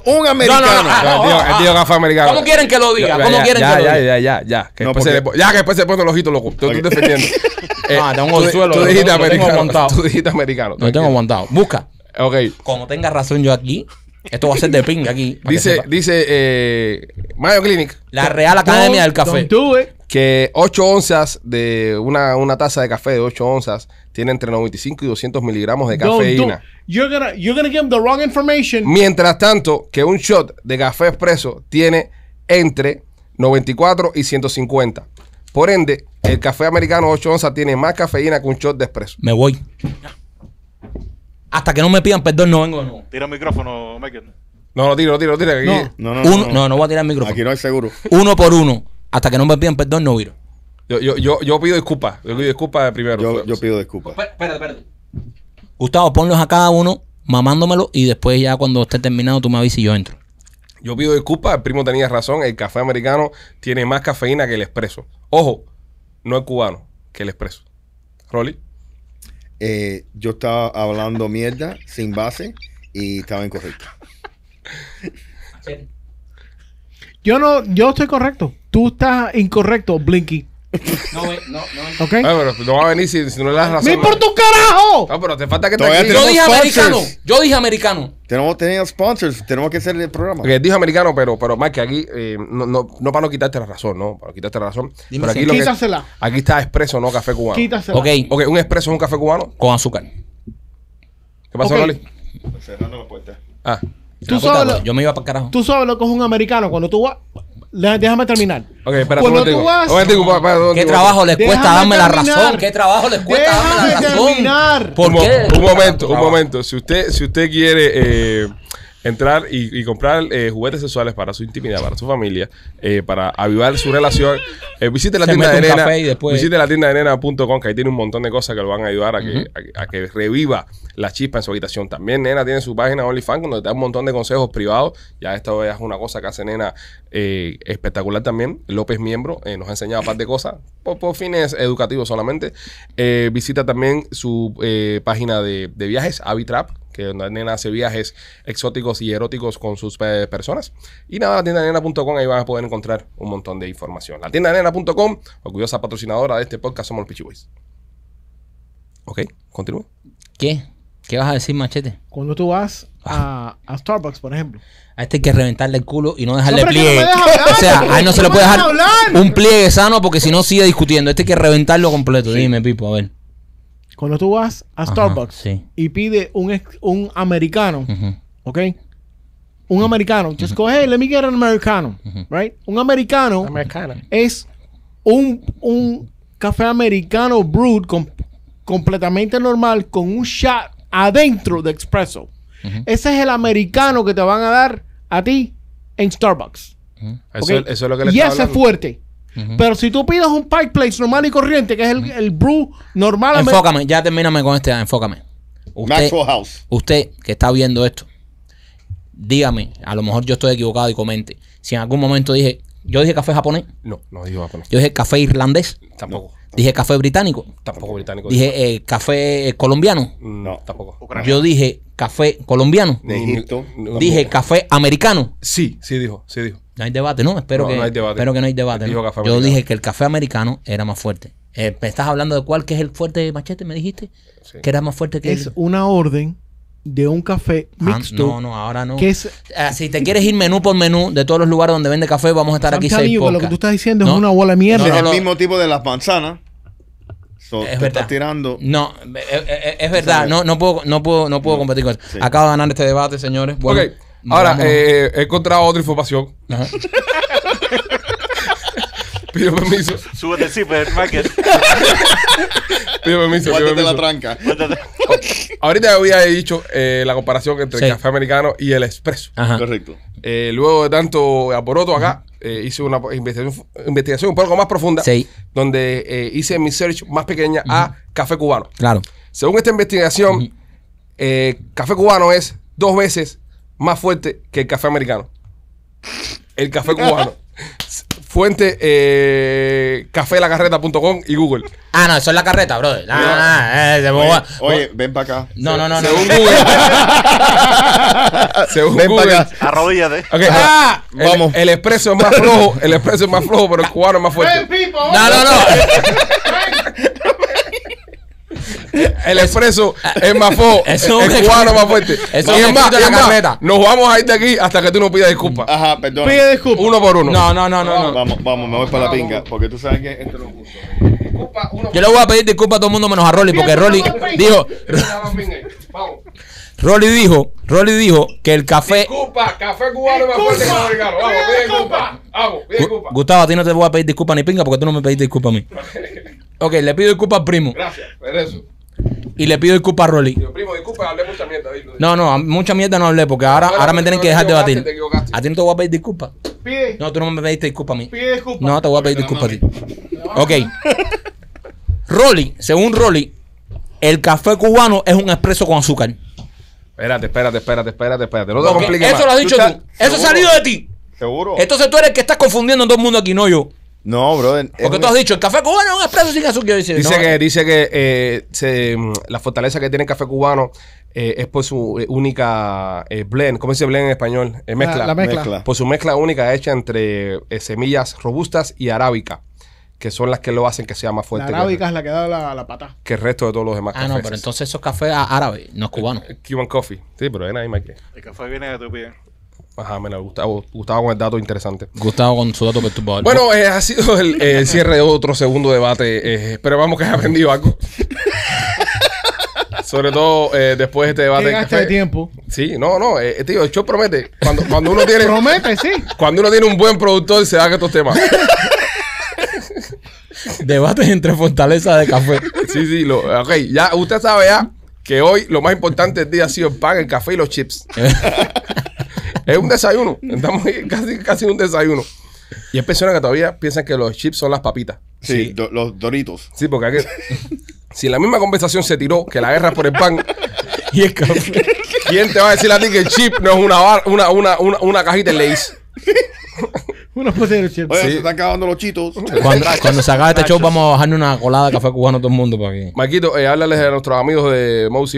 un americano. Ah, no, El tío- americano. ¿Cómo quieren que lo diga? ¿Cómo quieren que lo diga? ya, ya, ya. Que ya, que después se ponen los ojitos locos. Tú, te defendiendo. Eh, ah, tengo un suelo. tú dijiste americano. aguantado. Tú dijiste americano. No tengo aguantado. Busca. Ok. Como tenga razón yo aquí, esto va a ser de ping aquí. Dice, dice eh, Mayo Clinic la Real Academia del Café. que 8 onzas de una, una taza de café de 8 onzas tiene entre 95 y 200 miligramos de cafeína. Mientras tanto, que un shot de café expreso tiene entre 94 y 150. Por ende, el café americano 8 onzas tiene más cafeína que un shot de expreso. Me voy. Hasta que no me pidan perdón, no vengo. Tira el micrófono, No, no tiro, No. No, no, no, voy a tirar el micrófono. Aquí no hay seguro. Uno por uno. Hasta que no me pidan perdón, no viro. Yo, yo, yo, pido disculpas. Yo pido disculpas primero. Yo, pido disculpas. Gustavo, ponlos a cada uno mamándomelo y después ya cuando esté terminado tú me avisas y yo entro. Yo pido disculpas, el primo tenía razón, el café americano tiene más cafeína que el expreso. Ojo, no el cubano, que el expreso. Rolly. Eh, yo estaba hablando mierda sin base y estaba incorrecto. Yo no, yo estoy correcto. Tú estás incorrecto, Blinky. No, no, no. ¿Ok? Ah, no va a venir si, si no le das razón. ¡Me por tu carajo! No, pero te falta que te Yo dije sponsors. americano. Yo dije americano. Tenemos que tener sponsors, tenemos que hacer el programa. Ok, dije americano, pero, pero más que aquí, eh, no, no, no para no quitarte la razón, ¿no? Para quitarte la razón. Dime aquí, que- Quítasela. aquí está expreso, no café cubano. Quítasela. Ok, Ok, un expreso es un café cubano. con azúcar. ¿Qué pasó, Loli? Cerrando la puerta. Ah, Tú yo me iba para carajo. Tú sabes lo que es un americano cuando tú vas. Déjame terminar. Ok, espera, cuando tú vas, ¿Qué trabajo les cuesta darme la razón? ¿Qué trabajo les cuesta darme la razón? Terminar. ¿Por qué? Un momento, un momento. Si usted, si usted quiere eh, entrar y, comprar eh, juguetes sexuales para su intimidad, para su familia, eh, para avivar su relación, eh, visite la tienda de nena. Visite la tienda de nena.com, que ahí tiene un montón de cosas que lo van a ayudar a, que, reviva la chispa en su habitación. También Nena tiene su página OnlyFans donde te da un montón de consejos privados. Ya esto es una cosa que hace Nena espectacular también. López Miembro nos ha enseñado un par de cosas por, fines educativos solamente. visita también su página de, de viajes, Avitrap que Nena hace viajes exóticos y eróticos con sus eh, personas. Y nada, la tienda nena.com, ahí vas a poder encontrar un montón de información. La tienda nena.com, orgullosa patrocinadora de este podcast, somos los Pichi Ok, continúo. ¿Qué? ¿Qué vas a decir, machete? Cuando tú vas a, ah. a, Starbucks, por ejemplo. A este hay que reventarle el culo y no dejarle pliegue. o sea, a él no se le puede dejar un pliegue sano porque si no sigue discutiendo. Este hay que reventarlo completo. Dime, Pipo, a ver. Cuando tú vas a Starbucks y pide un, un americano, ¿ok? Un americano. Just go, hey, let me get an americano. Right? Un americano es un, café americano brewed completamente normal con un shot adentro de espresso. Ese es el americano que te van a dar a ti en Starbucks. eso, es lo que le Y ese es fuerte. Pero si tú pidas un Pike Place normal y corriente, que es el, el brew normal. Enfócame, ya termíname con este, enfócame. Usted, House. Usted que está viendo esto, dígame, a lo mejor yo estoy equivocado y comente. Si en algún momento dije, yo dije café japonés. No, no dije japonés. Yo dije café irlandés. Tampoco. Dije café británico. Tampoco británico. Dije eh, café colombiano. No, tampoco. Yo dije café colombiano. De Dije café americano. Sí, sí dijo, sí dijo. No hay debate, ¿no? Espero, que, no hay debate. Yo dije que el café americano era más fuerte. Eh, estás hablando de cuál que es el fuerte machete? ¿Me dijiste? Que era más fuerte que Es una orden de un café ah, mixto. no, no, ahora no. Ah, si te quieres ir menú por menú de todos los lugares donde vende café, vamos a estar aquí seis Lo que tú estás diciendo es una bola de mierda. No, el mismo tipo de las manzanas. es verdad. tirando. No, eh, eh, es, verdad. No, no puedo, no puedo, no puedo competir con eso. Acabo de ganar este debate, señores. Bueno, okay. Ahora, eh, he encontrado otra información. Pido permiso. Súbete al pues, Michael Pido permiso. la tranca. Ahorita había dicho eh, la comparación entre el café americano y el expreso. Correcto. Eh, luego de tanto aboroto acá, hice una investigación, un poco más profunda, Sí. donde hice mi search más pequeña a café cubano. Claro. Según esta investigación, café cubano es dos veces más fuerte que el café americano. El café cubano. Fuente eh, cafelacarreta.com y Google. Ah, no, eso es la carreta, brother. Eh, oye, ven para acá. No, no, no. Según Google. según Google. Ah, vamos. El, expreso es más flojo, el expreso es más flojo, pero el cubano es más fuerte. No, no, no. el expreso ah. es más fuerte. Es cubano más fuerte. es más, Nos vamos a ir de aquí hasta que tú nos pidas disculpas. Ajá, perdón. Pide disculpas. Uno por uno. No, no, no, no. Vamos, vamos, me voy para la pinga. Porque tú sabes que esto no es Yo le voy a pedir disculpas a todo el mundo menos a Rolly, porque Rolly dijo. Rolly dijo, Rolly dijo que el café. Disculpa, café cubano más fuerte que Vamos, pide disculpa. Vamos, pide disculpa. Gustavo, a ti no te voy a pedir disculpa ni pinga porque tú no me pediste disculpa a mí. ok, le pido disculpa al primo. Gracias, por eso y le pido disculpas a Rolly. Yo, primo, disculpa, hablé mucha mierda. No, no, mucha mierda no hablé porque ahora, ahora, me tienen que dejar de batir. A ti no te voy a pedir disculpas. No, tú no me pediste disculpas a mí. Pide disculpas. No, te voy a pedir disculpas a ti. Ok. Rolly, según Rolly, el café cubano es un expreso con azúcar. Espérate, espérate, espérate, espérate, espérate. No te Eso lo has dicho tú. Eso ha salido de ti. Seguro. Entonces tú eres el que estás confundiendo en todo el mundo aquí, no yo. No, bro. Porque tú has dicho, el café cubano es un expreso sin azúcar. Dice, dice que, dice que eh, se, mm, la fortaleza que tiene el café cubano eh, es por su eh, única eh, blend. ¿Cómo dice blend en español? Eh, mezcla. La, mezcla. mezcla. Por su mezcla única hecha entre semillas robustas y arábica que son las que lo hacen que sea más fuerte. La arábica es la que da la, la, pata. Que el resto de todos los demás ah, cafés. Ah, no, pero entonces esos cafés árabes, no es cubano. Cuban coffee. Sí, pero es ahí más que. El café viene de tu pie. Ajá, me Gustavo, Gustavo con el dato interesante. Gustavo con su dato perturbador. Bueno, eh, ha sido el, cierre de otro segundo debate. Eh, pero vamos que has aprendido algo. Sobre todo eh, después de este debate. tiempo? Sí, no, no. tío, el show promete. Cuando, cuando uno tiene. promete, sí. Cuando uno tiene un buen productor, se haga estos temas. Debates entre fortalezas de café. Sí, sí. ok, ya usted sabe que hoy lo más importante del día ha sido el pan, el café y los chips. Es un desayuno. Estamos ahí, casi, casi un desayuno. Y hay personas que todavía piensan que los chips son las papitas. Sí, los doritos. Sí, porque si en la misma conversación se tiró que la guerra por el pan y el café, ¿quién te va a decir a ti que el chip no es una, una, una, una, cajita de Lays? se están acabando los chitos. Cuando, se acabe este show, vamos a bajarle una colada de café cubano a todo el mundo para Maquito, eh, háblales a nuestros amigos de Mouse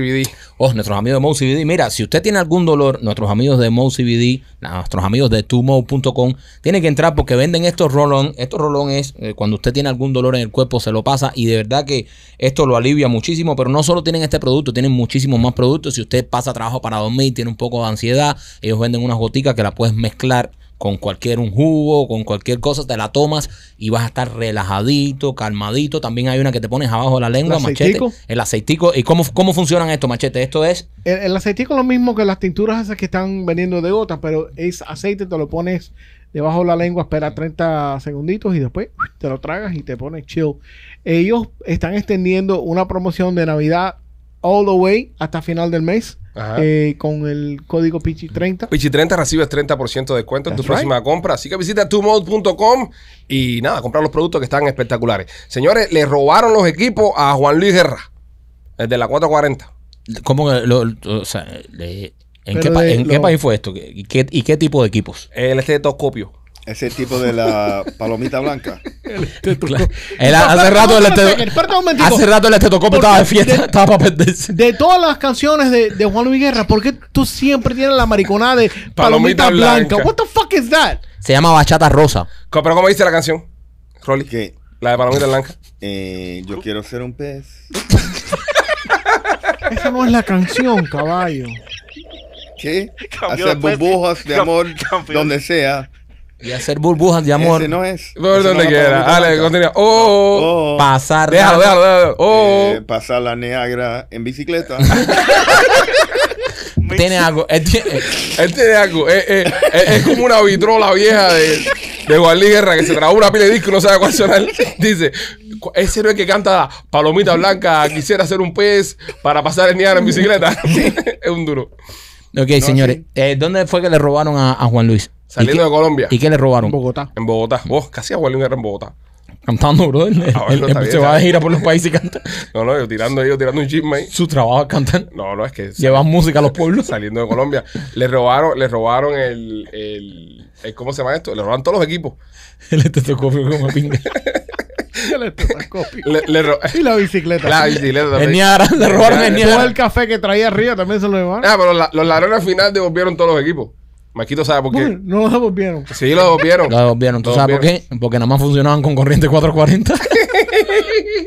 Oh, nuestros amigos de Mousy Mira, si usted tiene algún dolor, nuestros amigos de Mousy CBD, nuestros amigos de tumo.com, tienen que entrar porque venden estos rolón. Estos rolón es eh, cuando usted tiene algún dolor en el cuerpo, se lo pasa y de verdad que esto lo alivia muchísimo. Pero no solo tienen este producto, tienen muchísimos más productos. Si usted pasa trabajo para dormir, tiene un poco de ansiedad, ellos venden unas goticas que la puedes mezclar con cualquier un jugo, con cualquier cosa, te la tomas y vas a estar relajadito, calmadito. También hay una que te pones abajo de la lengua, ¿El machete. El aceitico. ¿Y cómo, cómo funcionan esto machete? Esto es... El, aceitico es lo mismo que las tinturas esas que están vendiendo de gotas, pero es aceite, te lo pones debajo de la lengua, espera 30 segunditos y después te lo tragas y te pones chill. Ellos están extendiendo una promoción de Navidad all the way hasta final del mes eh, con el código Pichi30. Pichi30 recibes 30% de descuento en tu próxima compra. Así que visita tumod.com y nada, comprar los productos que están espectaculares. Señores, le robaron los equipos a Juan Luis Guerra, el de la 440. ¿Cómo ¿en, qué, país fue esto? ¿Y qué, ¿Y qué, tipo de equipos? El estetoscopio. Ese tipo de la palomita blanca. el hace, rato el un hace rato el tocó, estaba de fiesta, estaba para perderse. De todas las canciones de, Juan Luis Guerra, ¿por qué tú siempre tienes la mariconada de palomita, blanca. What the fuck is that? Se llama Bachata Rosa. Pero ¿cómo dice la canción? Rolly. La de palomita blanca. Eh, yo quiero ser un pez. Esa no es la canción, caballo. ¿Qué? Hacer burbujas de amor donde sea. Y hacer burbujas de amor. Ese no es. No, no, no Ale, continúa. Oh, oh, Pasar. Déjalo, eh, eh, oh. pasar la Niagara en bicicleta. tiene algo. Eh, Él tiene, algo. es, como una vitrola vieja de, de Guardi Guerra que se trabó una pila de disco y no sabe cuál suena. Dice: Ese no es que canta Palomita Blanca, quisiera ser un pez para pasar el negra en bicicleta. es un duro. Ok, señores. ¿Dónde fue que le robaron a Juan Luis? Saliendo de Colombia. ¿Y qué le robaron? En Bogotá. En Bogotá. Vos, casi a un en Bogotá. Cantando, brother. Ah, se va ir a por los países y canta. No, no, yo tirando ellos tirando un chisme ahí. Su trabajo es cantar. No, no, es que. Llevan música a los pueblos. Saliendo de Colombia. le robaron, le robaron el, el, ¿Cómo se llama esto? Le robaron todos los equipos. el estetoscopio como pinga. el estetoscopio. Le, le y la bicicleta. La bicicleta también. le robaron el el café que traía arriba también se lo llevaron. Ah, pero los ladrones al final devolvieron todos los equipos. Maquito sabe por qué. no los devolvieron. Sí, los devolvieron. Los devolvieron. ¿Tú sabes por qué? Porque nada más funcionaban con corriente 440.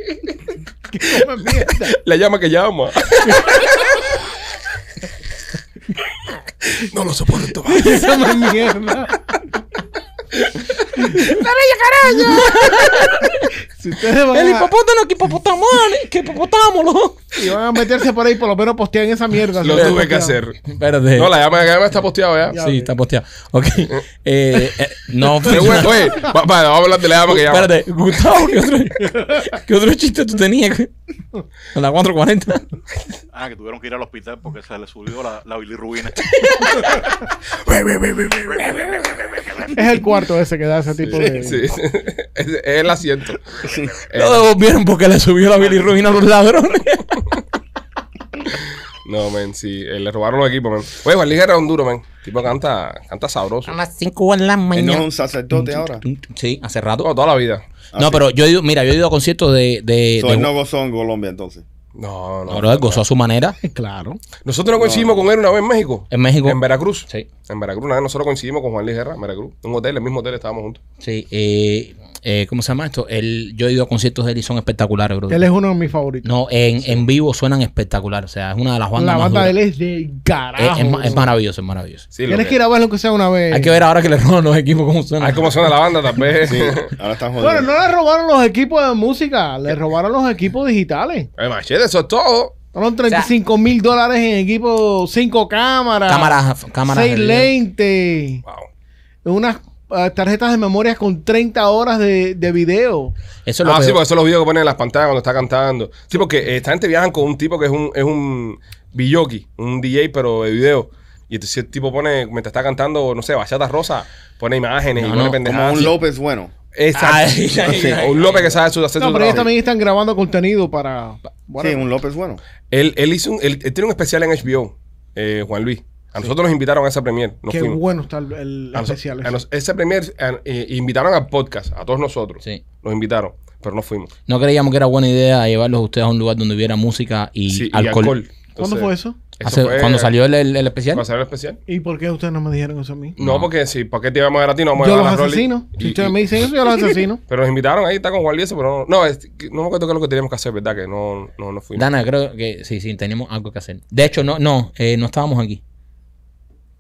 La llama que llama. no lo soporto. Esa mierda. ¡El hipopótamo que hipopótamo, eh, ¡Que Y van a meterse por ahí, por lo menos postean esa mierda. Lo tuve que hacer. Espérate. No, la llama, la llama está posteada ya. sí, está posteada. Ok. Eh, eh, no, pero. Bueno, vamos a hablar de la llama que llama. Espérate, Gustavo, ¿qué otro, chiste tú tenías? A la 440. Ah, que tuvieron que ir al hospital porque se le subió la, la bilirrubina. es el cuarto todo ese que da ese tipo de. es, el asiento. Eh, Lo bien porque le subió la bilirruina a los ladrones. No, men, sí, eh, le robaron los equipos, men. Oye, Juan era un duro, men. tipo canta, canta sabroso. A las 5 en la mañana no es un sacerdote ahora. Sí, hace rato. No, toda la vida. Ah, no, pero yo he ido, mira, yo he ido a conciertos de. de, de- no gozó en Colombia entonces. No, no. pero él gozó a su manera, Claro. Nosotros no coincidimos con él una vez en México. en México. En Veracruz. Sí en Veracruz. Una vez nosotros coincidimos con Juan Luis en Veracruz. un hotel, el mismo hotel estábamos juntos. Sí. Eh, eh, ¿Cómo se llama esto? yo he ido a conciertos de él y son espectaculares, bro. Él es uno de mis favoritos. No, en, en vivo suenan espectaculares O sea, es una de las bandas La banda de él es de carajo. Es, maravilloso, es maravilloso. Tienes que, ir a ver Lo que sea una vez. Hay que ver ahora que le roban los equipos cómo suena. Hay cómo suena la banda, también. sí, ahora están jodidos. Bueno, no le robaron los equipos de música, le robaron los equipos digitales. El machete, eso es todo. Son 35 mil dólares en equipo, cinco cámaras, cámara seis lentes, wow. unas ah, tarjetas de memoria con 30 horas de, video. Eso es lo ah, sí, porque eso los videos que ponen en las pantallas cuando está cantando. Sí, porque eh, esta gente viaja con un tipo que es un, es un un DJ, pero de video. Y entonces el tipo pone, mientras está cantando, no sé, bachata rosa, pone imágenes y pone no, pendejadas. un López bueno. Exacto. un López que sabe su hacer No, pero ellos también están grabando contenido para. bueno, Sí, un López bueno. Él, él hizo él- tiene un especial en HBO, eh, Juan Luis. A nosotros nos invitaron a esa premier. qué bueno está el, especial. a ese. Eh, invitaron al podcast, a todos nosotros. Sí. Nos invitaron, pero no fuimos. No creíamos que era buena idea llevarlos a ustedes a un lugar donde hubiera música y alcohol. ¿Cuándo fue eso? cuando salió el, el, especial. el especial. ¿Y por qué ustedes no me dijeron eso a mí? No, porque si, ¿para qué te íbamos a ver a ti? No yo a los asesino. si ustedes me dicen eso, yo los asesino. Pero nos invitaron ahí, está con Wally eso, pero no, no, no me acuerdo qué es lo que teníamos que hacer, ¿verdad? Que no, no, no fuimos. Dana, creo que sí, sí, teníamos algo que hacer. De hecho, no, no, eh, no estábamos aquí.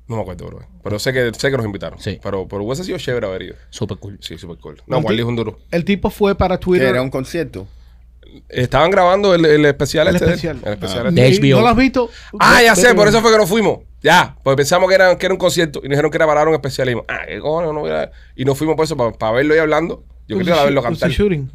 No me acuerdo, bro. Pero sé que, sé que nos invitaron. Sí. Pero, pero hubiese sido chévere haber ido. Súper cool. Sí, súper cool. No, Wally es un duro. El tipo fue para Twitter. Era un concierto. Estaban grabando el, este especial el Especial. Ah. El especial HBO. ¿No lo has visto? Ah, ya sé, por eso fue que nos fuimos. Ya, Porque pensamos que era, que era un concierto y nos dijeron que era para un especial. Y ah, qué cojones? no voy Y nos fuimos por eso, para, verlo ahí hablando. Yo quería verlo cantar. shooting.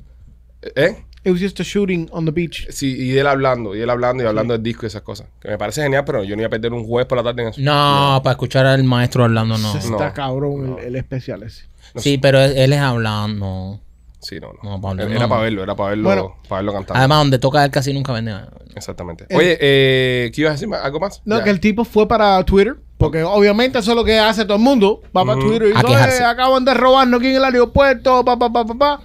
¿Eh? It was just a shooting on the beach. Sí, y él hablando, y él hablando, y hablando del disco y esas cosas. Que me parece genial, pero yo no iba a perder un jueves por la tarde en el No, no. para escuchar al maestro hablando, no. está cabrón El, especial ese. sí, pero él es hablando. Sí, no, no. era, para verlo, era para verlo, cantando. Además, donde toca él casi nunca vende Exactamente. Oye, eh, ¿qué ibas a decir? ¿Algo más? No, que el tipo fue para Twitter. Porque obviamente eso es lo que hace todo el mundo. Va para Twitter y dice, acaban de robarnos aquí en el aeropuerto, pa, pa, pa, pa, pa.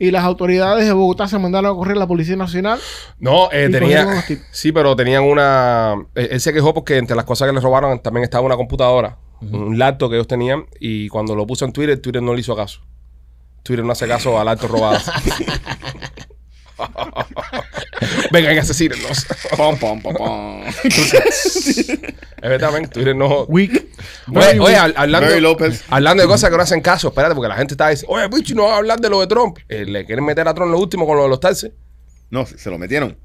Y las autoridades de Bogotá se mandaron a correr la Policía Nacional. No, eh, tenía, sí, pero tenían una... Eh, él se quejó porque entre las cosas que le robaron también estaba una computadora, un laptop que ellos tenían. Y cuando lo puso en Twitter, Twitter no le hizo caso. Twitter no hace caso al alto robado Vengan que asesírenlos. pom, pom, pom, Twitter no. Weak. Oye, hablando, hablando de cosas que no hacen caso, espérate, porque la gente está diciendo, oye, bicho, no va a hablar de lo de Trump. Eh, le quieren meter a Trump lo último con lo de los taxes. No, se lo metieron.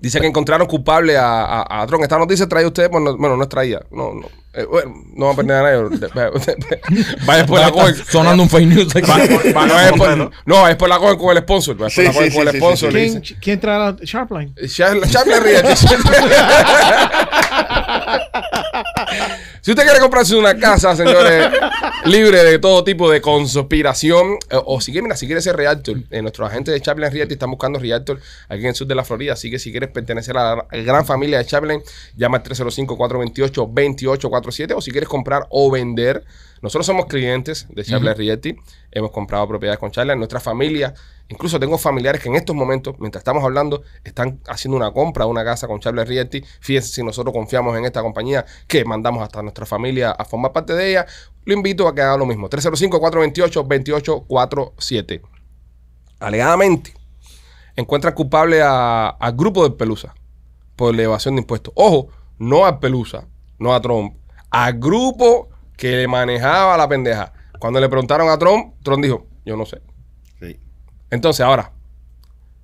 Dice que encontraron culpable a, a, a Esta noticia trae usted, bueno, bueno no es traída. No, no, eh, bueno, no va a perder a nadie. Vaya por la cogen. Sonando un fake news no, es por, la cogen con el sponsor. Va, sí, la sí, con sí, el sponsor. ¿Quién, ¿Quién trae la Sharpline? Sharpline Si usted quiere comprarse una casa, señores, libre de todo tipo de conspiración, eh, o, si quiere, si quiere ser realtor, nuestro eh, nuestros agentes de Chaplin Realty están buscando realtor aquí en el sur de la Florida, así que si quieres pertenecer a la gran familia de Chaplin, llama al 305-428-2847, o si quieres comprar o vender, nosotros somos clientes de Chaplin uh hemos comprado propiedades con Charlie, En nuestra familia, incluso tengo familiares que en estos momentos, mientras estamos hablando, están haciendo una compra de una casa con Charlie Rietti. Fíjense si nosotros confiamos en esta compañía, que mandamos hasta nuestra familia a formar parte de ella. Lo invito a que haga lo mismo. 305-428-2847. Alegadamente, encuentran culpable al a grupo de Pelusa por elevación de impuestos. Ojo, no a Pelusa, no a Trump, al grupo que manejaba la pendeja. Cuando le preguntaron a Trump, Trump dijo, yo no sé. Entonces, ahora,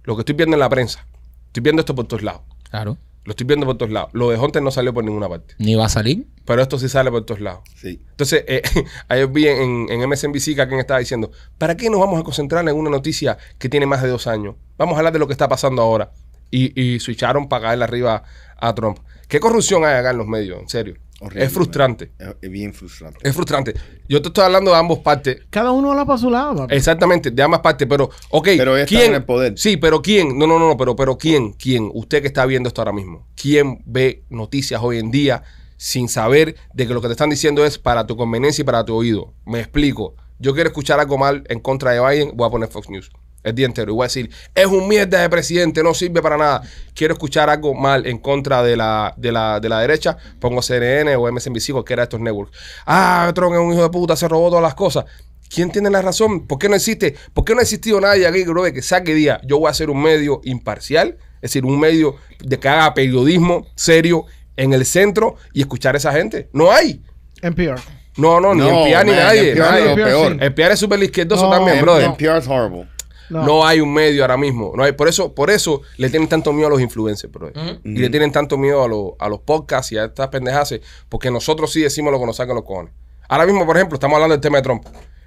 lo que estoy viendo en la prensa, estoy viendo esto por todos lados. Claro. Lo estoy viendo por todos lados. Lo de Hunter no salió por ninguna parte. Ni va a salir. Pero esto sí sale por todos lados. Sí. Entonces, eh, ayer vi en, MSNBC que alguien estaba diciendo, ¿para qué nos vamos a concentrar en una noticia que tiene más de dos años? Vamos a hablar de lo que está pasando ahora. Y, y switcharon para caer arriba a Trump. ¿Qué corrupción hay acá en los medios? En serio. es frustrante. Es bien frustrante. Es frustrante. Yo te estoy hablando de ambos partes. Cada uno habla para su lado. Exactamente, de ambas partes. Pero, ok. Pero ¿quién? En el poder. Sí, pero ¿quién? No, no, no, no, pero, pero ¿quién? ¿Quién? Usted que está viendo esto ahora mismo. ¿Quién ve noticias hoy en día sin saber de que lo que te están diciendo es para tu conveniencia y para tu oído? Me explico. Yo quiero escuchar algo mal en contra de Biden, voy a poner Fox News el día entero. Y voy a decir, es un mierda de presidente, no sirve para nada. Quiero escuchar algo mal en contra de la, de la, de la derecha, pongo CNN o MSNBC, cualquiera de estos networks. Ah, Trump es un hijo de puta, se robó todas las cosas. ¿Quién tiene la razón? ¿Por qué no existe? ¿Por qué no ha existido nadie aquí bro, que saque día? Yo voy a ser un medio imparcial, es decir, un medio de que haga periodismo serio en el centro y escuchar a esa gente. No hay. NPR. No, no, ni NPR ni nadie. NPR, Es peor. NPR es súper izquierdoso también, brother. NPR es horrible. No. hay un medio ahora mismo. No hay, por eso, por eso le tienen tanto miedo a los influencers, bro. Y le tienen tanto miedo a, los podcasts y a estas pendejaces, porque nosotros sí decimos lo que nos sacan los cojones. Ahora mismo, por ejemplo, estamos hablando del tema de Trump.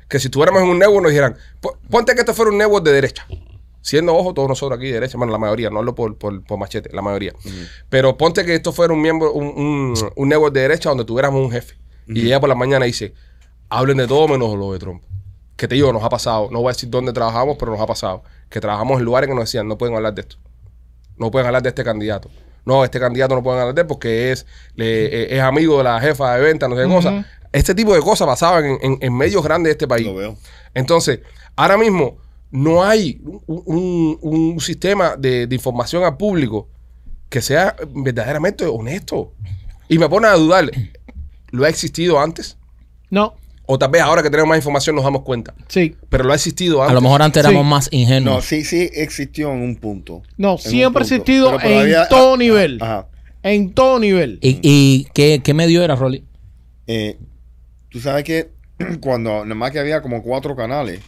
Que si tuviéramos en un network nos dijeran, ponte que esto fuera un network de derecha. Siendo, ojo, todos nosotros aquí de derecha, bueno, la mayoría, no lo por, por, machete, la mayoría. Pero ponte que esto fuera un miembro, un, un, de derecha donde tuviéramos un jefe. Y ella por la mañana dice, hablen de todo menos lo de Trump que te digo, nos ha pasado, no voy a decir dónde trabajamos, pero nos ha pasado, que trabajamos en lugares que nos decían, no pueden hablar de esto, no pueden hablar de este candidato. No, este candidato no pueden hablar de él porque es, eh, es amigo de la jefa de venta, no sé qué cosa. Este tipo de cosas pasaban en, medios grandes de este país. veo. Entonces, ahora mismo no hay un, sistema de, de información al público que sea verdaderamente honesto. Y me pone a dudar, ¿lo ha existido antes? No. O tal vez ahora que tenemos más información nos damos cuenta. Sí. Pero lo ha existido antes. A lo mejor antes éramos más ingenuos. No, sí, sí existió en un punto. No, siempre ha existido en todo ah, nivel. ajá. En todo nivel. ¿Y, qué, medio era, Rolly? Eh, tú sabes que cuando nomás más que había como cuatro canales,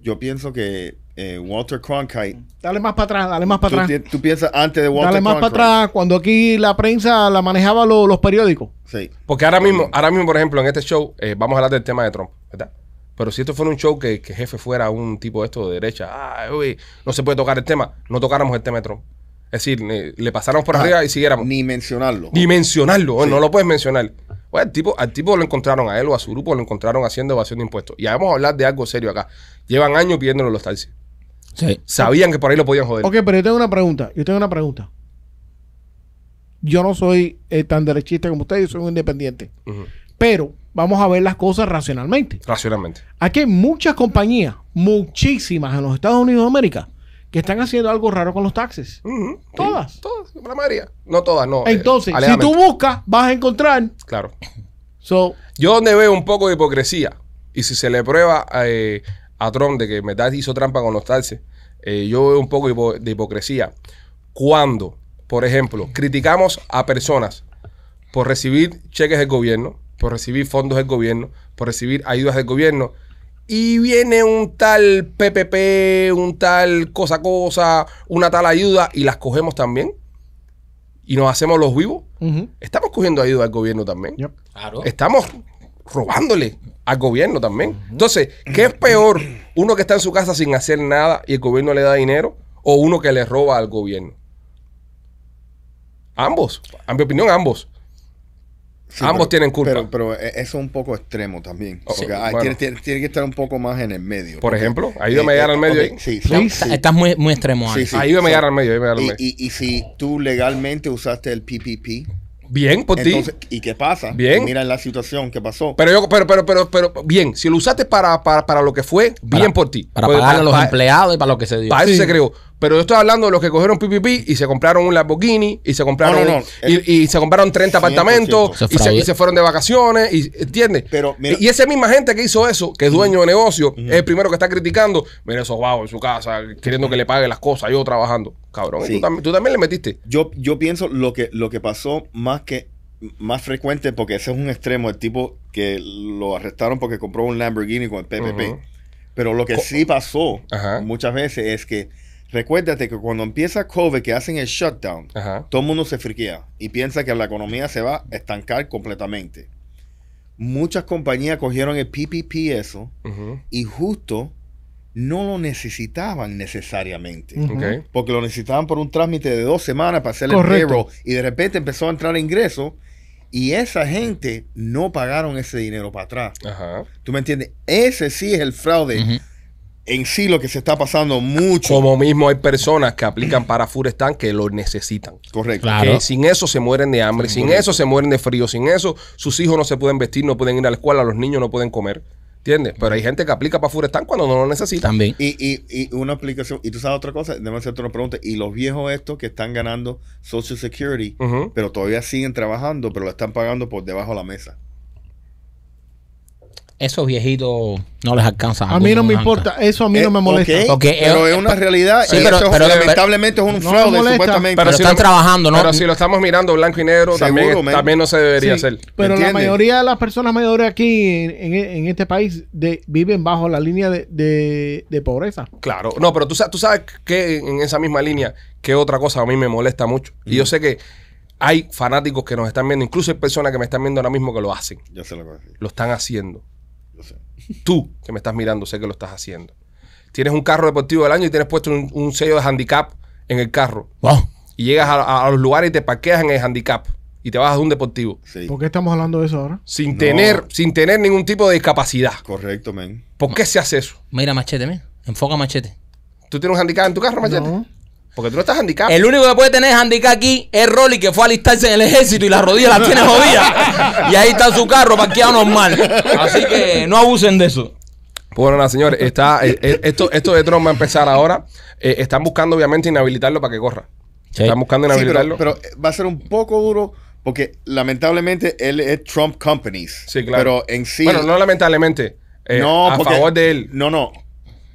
yo pienso que eh, Walter Cronkite. Dale más para atrás, dale más para atrás. Tú, piensas antes de Walter Dale más para atrás cuando aquí la prensa la manejaba los periódicos. Sí. Porque ahora mismo, ahora mismo, por ejemplo, en este show, eh, vamos a hablar del tema de Trump, ¿verdad? Pero si esto fuera un show que, que jefe fuera un tipo de esto de derecha, uy, no se puede tocar el tema, no tocáramos el tema de Trump. Es decir, le, pasáramos por ah, arriba y siguiéramos. Ni mencionarlo. Ni mencionarlo, no lo puedes mencionar. al tipo, al tipo lo encontraron a él o a su grupo, lo encontraron haciendo evasión de impuestos. Y vamos a hablar de algo serio acá. Llevan años pidiéndole los taxis. Sabían que por ahí lo podían joder. Ok, pero yo tengo una pregunta. Yo tengo una pregunta. Yo no soy eh, tan derechista como ustedes. yo soy un independiente. Pero vamos a ver las cosas racionalmente. Racionalmente. Aquí hay muchas compañías, muchísimas en los Estados Unidos de América, que están haciendo algo raro con los taxes. Todas. todas, la mayoría. No todas, no. Eh, Entonces, si tú buscas, vas a encontrar. Claro. Yo donde veo un poco de hipocresía, y si se le prueba eh, a Trump de que en hizo trampa con los eh, yo veo un poco de hipocresía. Cuando, por ejemplo, criticamos a personas por recibir cheques del gobierno, por recibir fondos del gobierno, por recibir ayudas del gobierno, y viene un tal PPP, un tal cosa cosa, una tal ayuda, y las cogemos también y nos hacemos los vivos, estamos cogiendo ayuda del gobierno también. Claro. Estamos robándole al gobierno también. Entonces, ¿qué es peor? Uno que está en su casa sin hacer nada y el gobierno le da dinero o uno que le roba al gobierno. Ambos, a mi opinión, ambos. ambos tienen culpa. Pero, e, eso es un poco extremo también. Oh, tiene, que estar un poco más en el medio. Por ejemplo, ayúdame eh, a llegar eh, al medio. Sí, Estás muy, extremo. ahí. ayúdame a llegar al medio. Y, y, si tú legalmente usaste el PPP, Bien, por ti. ¿Y qué pasa? Mira la situación que pasó. Pero yo, pero, pero, pero, pero, bien, si lo usaste para, para, para lo que fue, bien por ti. Para pues, pagar a los empleados y para lo que se dio. Para eso se creó. Pero yo estoy hablando de los que cogieron PPP y se compraron un Lamborghini y se compraron Y, se compraron 30 apartamentos y, se, fueron de vacaciones. Y, ¿Entiendes? y esa misma gente que hizo eso, que es dueño de negocio, es el primero que está criticando. Mira esos wow en su casa, queriendo que le pague las cosas, yo trabajando. Cabrón, tú, también, le metiste. Yo, yo pienso lo que, lo que pasó más que más frecuente, porque ese es un extremo, el tipo que lo arrestaron porque compró un Lamborghini con el PPP. Pero lo que sí pasó muchas veces es que Recuérdate que cuando empieza COVID, que hacen el shutdown, todo el mundo se friquea y piensa que la economía se va a estancar completamente. Muchas compañías cogieron el PPP eso y justo no lo necesitaban necesariamente. Porque lo necesitaban por un trámite de dos semanas para hacer el payroll. Y de repente empezó a entrar ingresos y esa gente no pagaron ese dinero para atrás. ¿Tú me entiendes? Ese sí es el fraude en sí lo que se está pasando mucho. Como mismo hay personas que aplican para Furestan que lo necesitan. Correcto. Que sin eso se mueren de hambre, sin eso se mueren de frío, sin eso sus hijos no se pueden vestir, no pueden ir a la escuela, los niños no pueden comer. ¿Entiendes? Pero hay gente que aplica para Furestan cuando no lo necesita. También. Y, y, y una aplicación. Y tú sabes otra cosa, déjame hacerte una pregunta. Y los viejos estos que están ganando Social Security, pero todavía siguen trabajando, pero lo están pagando por debajo de la mesa esos viejitos no les alcanza. A mí no me importa, eso a mí eh, no me molesta. pero eh, es, una realidad lamentablemente es un fraude Pero, si están trabajando, ¿no? Pero si lo estamos mirando blanco y negro, también, también, no se debería hacer. Pero la mayoría de las personas mayores aquí en, este país viven bajo la línea de, pobreza. Claro, no, pero tú, tú sabes que en esa misma línea, que otra cosa a mí me molesta mucho. Y yo mm. sé que hay fanáticos que nos están viendo, incluso hay personas que me están viendo ahora mismo que lo hacen. Ya se lo, lo están haciendo. Tú, que me estás mirando, sé que lo estás haciendo. Tienes un carro deportivo del año y tienes puesto un, sello de handicap en el carro. Y llegas a, los lugares y te parqueas en el handicap y te vas a un deportivo. ¿Por qué estamos hablando de eso ahora? Sin tener, sin tener ningún tipo de discapacidad. Correcto, men. ¿Por qué se hace eso? Mira, machete, men. Enfoca machete. ¿Tú tienes un handicap en tu carro, machete? Porque tú no estás handicap. El único que puede tener handicap aquí es Rolly, que fue a alistarse en el ejército y la rodilla las tiene jodidas. y ahí está su carro parqueado normal. Así que no abusen de eso. Bueno, nada, señores, está, eh, eh, esto, esto de Trump va a empezar ahora. Eh, están buscando, obviamente, inhabilitarlo para que corra. Están buscando inhabilitarlo. Sí, pero, va a ser un poco duro. Porque lamentablemente él es Trump Companies. Sí, claro. Pero en sí. Bueno, no lamentablemente. No, no, a favor de él. No, no.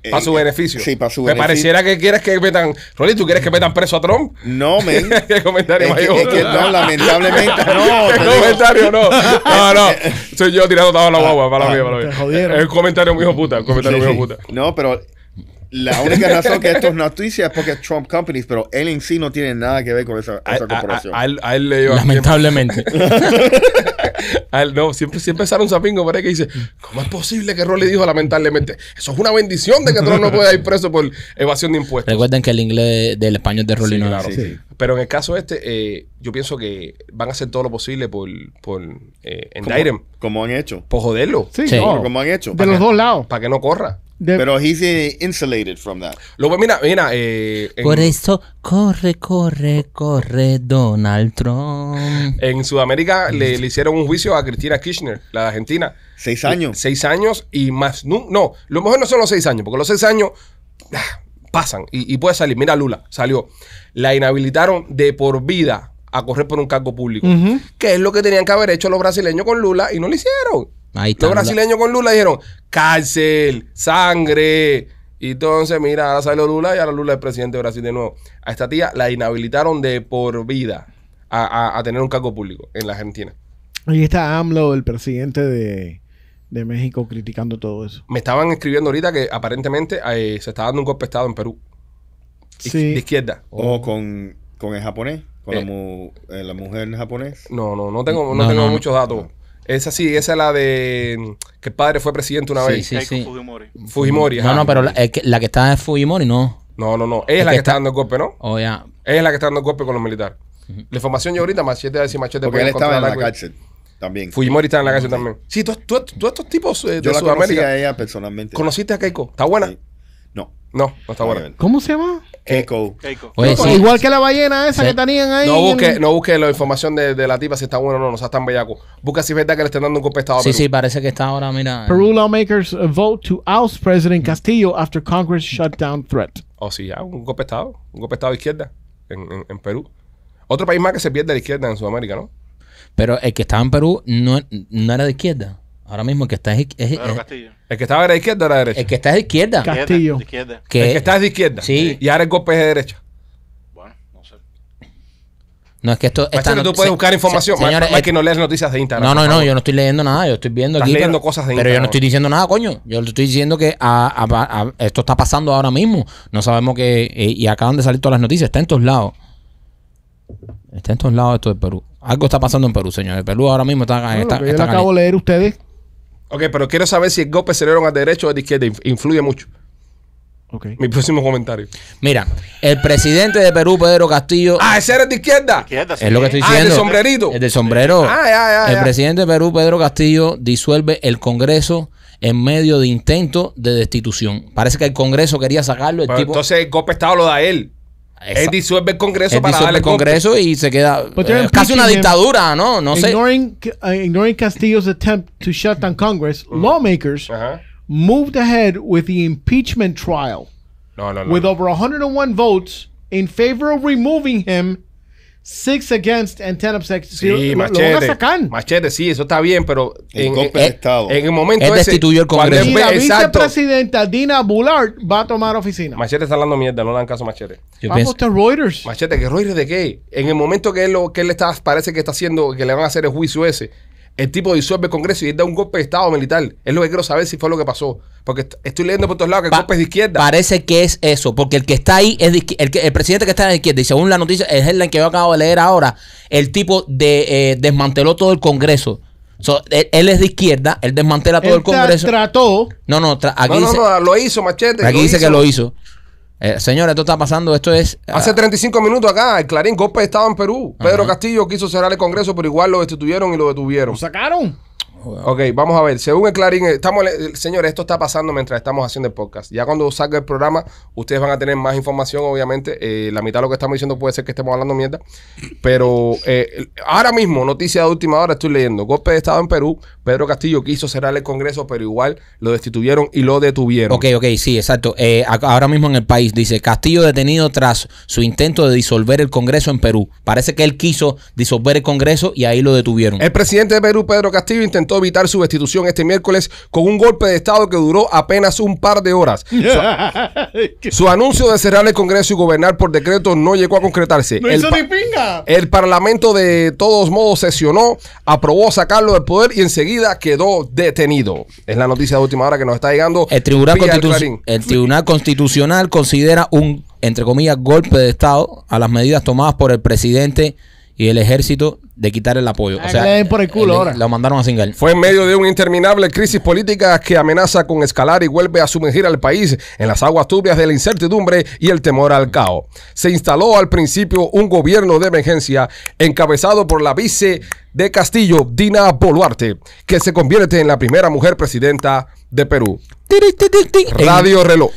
Eh, para su beneficio. Sí, para su beneficio. Me pareciera que quieres que metan. Rolly, ¿tú quieres que metan preso a Trump? No, me. ¿Qué comentario es que, no, lamentablemente. No, el comentario no. No, no. Soy yo tirando toda la guagua para la ah, ah, para la vida. Es un comentario muy hijo puta. Un comentario sí, muy hijo puta. No, pero la única razón que esto es noticia es porque Trump Companies, pero él en sí no tiene nada que ver con esa, corporación. A, él, Lamentablemente. no, siempre, siempre sale un zapingo por que dice, ¿cómo es posible que Rolly dijo lamentablemente? Eso es una bendición de que Trump no pueda ir preso por evasión de impuestos. Recuerden que el inglés del español de Rolly no Pero en el caso este, eh, yo pienso que van a hacer todo lo posible por, por eh, en como han hecho. Por joderlo. Sí, como han hecho. De los dos lados. Para que no corra. Pero he's insulated from that. Luego, mira, mira. Eh, por eso, corre, corre, corre Donald Trump. En Sudamérica le, hicieron un juicio a Cristina Kirchner, la de argentina. Seis años. Seis años y más. No, no lo mejor no son los seis años, porque los seis años ah, pasan y, puede salir. Mira, Lula salió. La inhabilitaron de por vida a correr por un cargo público. Que es lo que tenían que haber hecho los brasileños con Lula y no lo hicieron. Ahí está, Los brasileños con Lula dijeron cárcel, sangre. Y entonces, mira, ahora sale Lula y ahora Lula es presidente de Brasil de nuevo. A esta tía la inhabilitaron de por vida a, tener un cargo público en la Argentina. Ahí está AMLO, el presidente de, México, criticando todo eso. Me estaban escribiendo ahorita que aparentemente eh, se está dando un golpe de Estado en Perú. Sí. De izquierda. O, con, con el japonés. Con eh. Eh, la, mujer japonés? No, no, no tengo, muchos datos. Esa sí, esa es la de que el padre fue presidente una vez. Sí, sí, sí. Fujimori. Fujimori, ajá. No, no, pero la, que, está en Fujimori no. No, no, no. Ella es, la que, está... dando el golpe, ¿no? Oh, ya. es la que está dando el golpe con los militares. La información yo ahorita, machete de decir machete. Porque él estaba en la, cárcel también. Fujimori está en la cárcel también. Sí, todos estos tipos eh, de yo la Conocí a ella personalmente. ¿Conociste a Keiko? ¿Está buena? No. No, no está buena. ¿Cómo se llama? Keiko. Igual que la ballena esa que tenían ahí. No busque, no busque la información de, la tipa si está bueno o no, no está tan bellaco. Busca si es verdad que le están dando un golpe estado. Sí, sí, parece que está ahora, mira. Peru lawmakers vote to oust President Castillo after Congress shutdown threat. oh, sí, ya, un golpe estado. Un golpe de estado izquierda en, Perú. Otro país más que se pierde de la izquierda en Sudamérica, ¿no? Pero el que estaba en Perú no era de izquierda. Ahora mismo el que está es, el que estaba era la izquierda era la derecha. El que está es de izquierda. Castillo. el que está es de izquierda. Sí. Y ahora el golpe es de derecha. Bueno, no sé. No es que esto. Está, no, tú puedes buscar información. Se, que no lees noticias de internet No, no, no, yo no estoy leyendo nada. Yo estoy viendo aquí. leyendo pero, cosas de Pero yo no estoy diciendo nada, coño. Yo le estoy diciendo que esto está pasando ahora mismo. No sabemos que. Eh, y acaban de salir todas las noticias. Está en todos lados. Está en todos lados esto de Perú. Algo está pasando en Perú, señores. Perú ahora mismo está. está, acabo de leer ustedes Ok, pero quiero saber si el golpe dieron al derecho o a izquierda. Influye mucho. Okay. Mi próximo comentario. Mira, el presidente de Perú, Pedro Castillo. Ah, ese era de izquierda. Es lo que estoy diciendo. Ah, el del sombrerito. El del sombrero. Ah, ya, ya, el presidente de Perú, Pedro Castillo, disuelve el Congreso en medio de intento de destitución. Parece que el Congreso quería sacarlo. El Entonces el golpe de lo da él. Él disuelve el Congreso para darle el Congreso y se queda eh, casi una dictadura, ¿no? No ignoring, sé. Eh, ignoring Castillo's attempt to shut down Congress, mm. lawmakers moved ahead with the impeachment trial. No, no, no. With over 101 votes in favor of removing him Six against and ten upset. Sí, lo, machete. van a sacar. Machete, sí, eso está bien, pero en, en el momento. Él destituyó el Congreso. la vicepresidenta Dina Bullard va a tomar oficina. Machete está hablando mierda, no le dan caso a Machete. Vamos a Reuters. Machete, ¿qué Reuters de qué? En el momento que él, lo, que está, parece que está haciendo, que le van a hacer el juicio ese, el tipo disuelve el Congreso y él da un golpe de Estado militar. Es lo que quiero saber si fue lo que pasó. Porque estoy leyendo por todos lados que el golpe es de izquierda. Parece que es eso, porque el que está ahí es el, presidente que está en la izquierda. Y según la noticia, es el que yo acabo de leer ahora, el tipo de, eh, desmanteló todo el Congreso. E-, él, es de izquierda, él desmantela todo el Congreso. trató. No, no, aquí lo hizo, Machete. Aquí dice que lo hizo. Eh, señores, esto está pasando, esto es... Ah, Hace 35 minutos acá, el Clarín Gómez estaba en Perú. Pedro Castillo quiso cerrar el Congreso, pero igual lo destituyeron y lo detuvieron. ¿Lo sacaron? Ok, vamos a ver. Según el Clarín, eh, estamos, eh, señores, esto está pasando mientras estamos haciendo el podcast. Ya cuando salga el programa, ustedes van a tener más información, obviamente. Eh, la mitad de lo que estamos diciendo puede ser que estemos hablando mierda. Pero ahora mismo, noticia de última hora, estoy leyendo. Golpe de Estado en Perú. Pedro Castillo quiso cerrar el Congreso, pero igual lo destituyeron y lo detuvieron. Ok, ok, sí, exacto. ahora mismo en el país dice Castillo detenido tras su intento de disolver el Congreso en Perú. Parece que él quiso disolver el Congreso y ahí lo detuvieron. El presidente de Perú, Pedro Castillo, intentó evitar su destitución este miércoles con un golpe de Estado que duró apenas un par de horas. Su, anuncio de cerrar el Congreso y gobernar por decreto no llegó a concretarse. el, Parlamento de todos modos sesionó, aprobó sacarlo del poder y enseguida quedó detenido. Es la noticia de última hora que nos está llegando. El Tribunal, el tribunal Constitucional considera un, entre comillas, golpe de Estado a las medidas tomadas por el presidente y el ejército de quitar el apoyo. o ah, sea, por el culo ahora. Lo mandaron a Singal. Fue en medio de una interminable crisis política que amenaza con escalar y vuelve a sumergir al país en las aguas turbias de la incertidumbre y el temor al caos. Se instaló al principio un gobierno de emergencia encabezado por la vice de Castillo, Dina Boluarte, que se convierte en la primera mujer presidenta de Perú. Radio Reloj.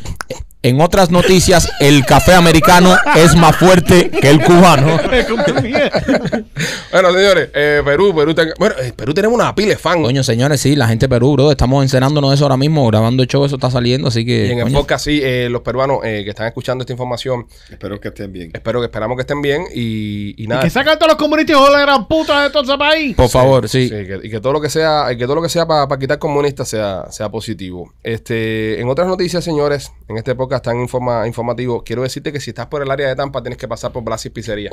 En otras noticias, el café americano es más fuerte que el cubano. bueno, señores, eh, Perú, Perú, bueno, eh, Perú tenemos una pile fan. Coño, señores, sí, la gente Perú, bro, estamos encenándonos eso ahora mismo, grabando el show, eso está saliendo, así que. en época el sí, los peruanos eh, que están escuchando esta información. Espero que estén bien. Espero que esperamos que estén bien y, nada. que sacan todos los comunistas o la gran puta de todo ese país. Por favor, sí. y que todo lo que sea, que todo lo que sea para quitar comunistas sea, sea positivo. Este, en otras noticias, señores, en este podcast que están informa, informativo, quiero decirte que si estás por el área de Tampa, tienes que pasar por Blasis Pizzería.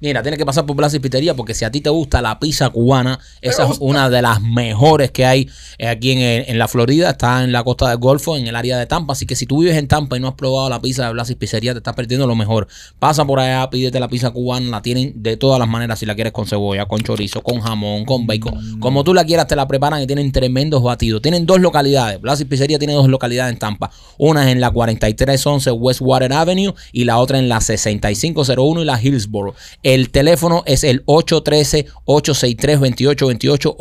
mira, tienes que pasar por Blasis Pizzería porque si a ti te gusta la pizza cubana, esa es una de las mejores que hay aquí eh, en, la Florida. Está en la costa del Golfo, en el área de Tampa. Así que si tú vives en Tampa y no has probado la pizza de Blasis Pizzería, te estás perdiendo lo mejor. Pasa por allá, pídete la pizza cubana. La tienen de todas las maneras si la quieres con cebolla, con chorizo, con jamón, con bacon. Mm. Como tú la quieras, te la preparan y tienen tremendos batidos. Tienen dos localidades. Blasis Pizzería tiene dos localidades en Tampa. Una es en la 40 West Westwater Avenue y la otra en la 6501 y la Hillsboro. El teléfono es el 813-863-2828,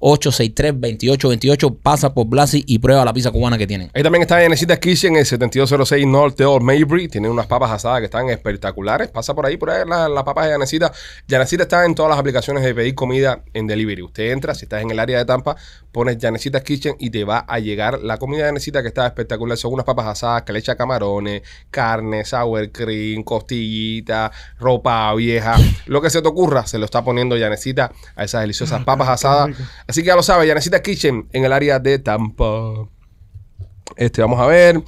813-863-2828. Pasa por Blasi y prueba la pizza cubana que tienen. Ahí también está Yanecita's Kitchen en el 7206 North Old Maybury. Tienen unas papas asadas que están espectaculares. Pasa por ahí, por ahí las papas de Yanecita. Yanecita está en todas las aplicaciones de pedir comida en delivery. Usted entra, si estás en el área de Tampa, pones Yanecita Kitchen y te va a llegar la comida de Yanecita que está espectacular. Son unas papas asadas que le echa camarones, carne, sour cream, costillita, ropa vieja, lo que se te ocurra, se lo está poniendo Yanecita a esas deliciosas ah, papas asadas. Así que ya lo sabes, Yanecita Kitchen en el área de Tampa. Este, vamos a ver.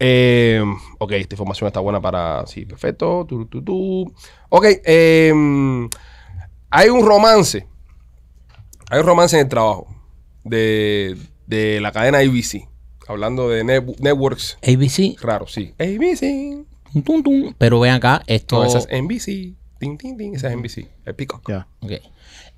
Eh, ok, esta información está buena para. Sí, perfecto. Ok, em, hay un romance. Hay un romance en el trabajo de, de la cadena IBC. Hablando de networks. ABC. Raro, sí. ABC. Pero ven acá, esto. No, esa es NBC. Ting, ting, ting. Esa es NBC. El Peacock. Ya. Ok.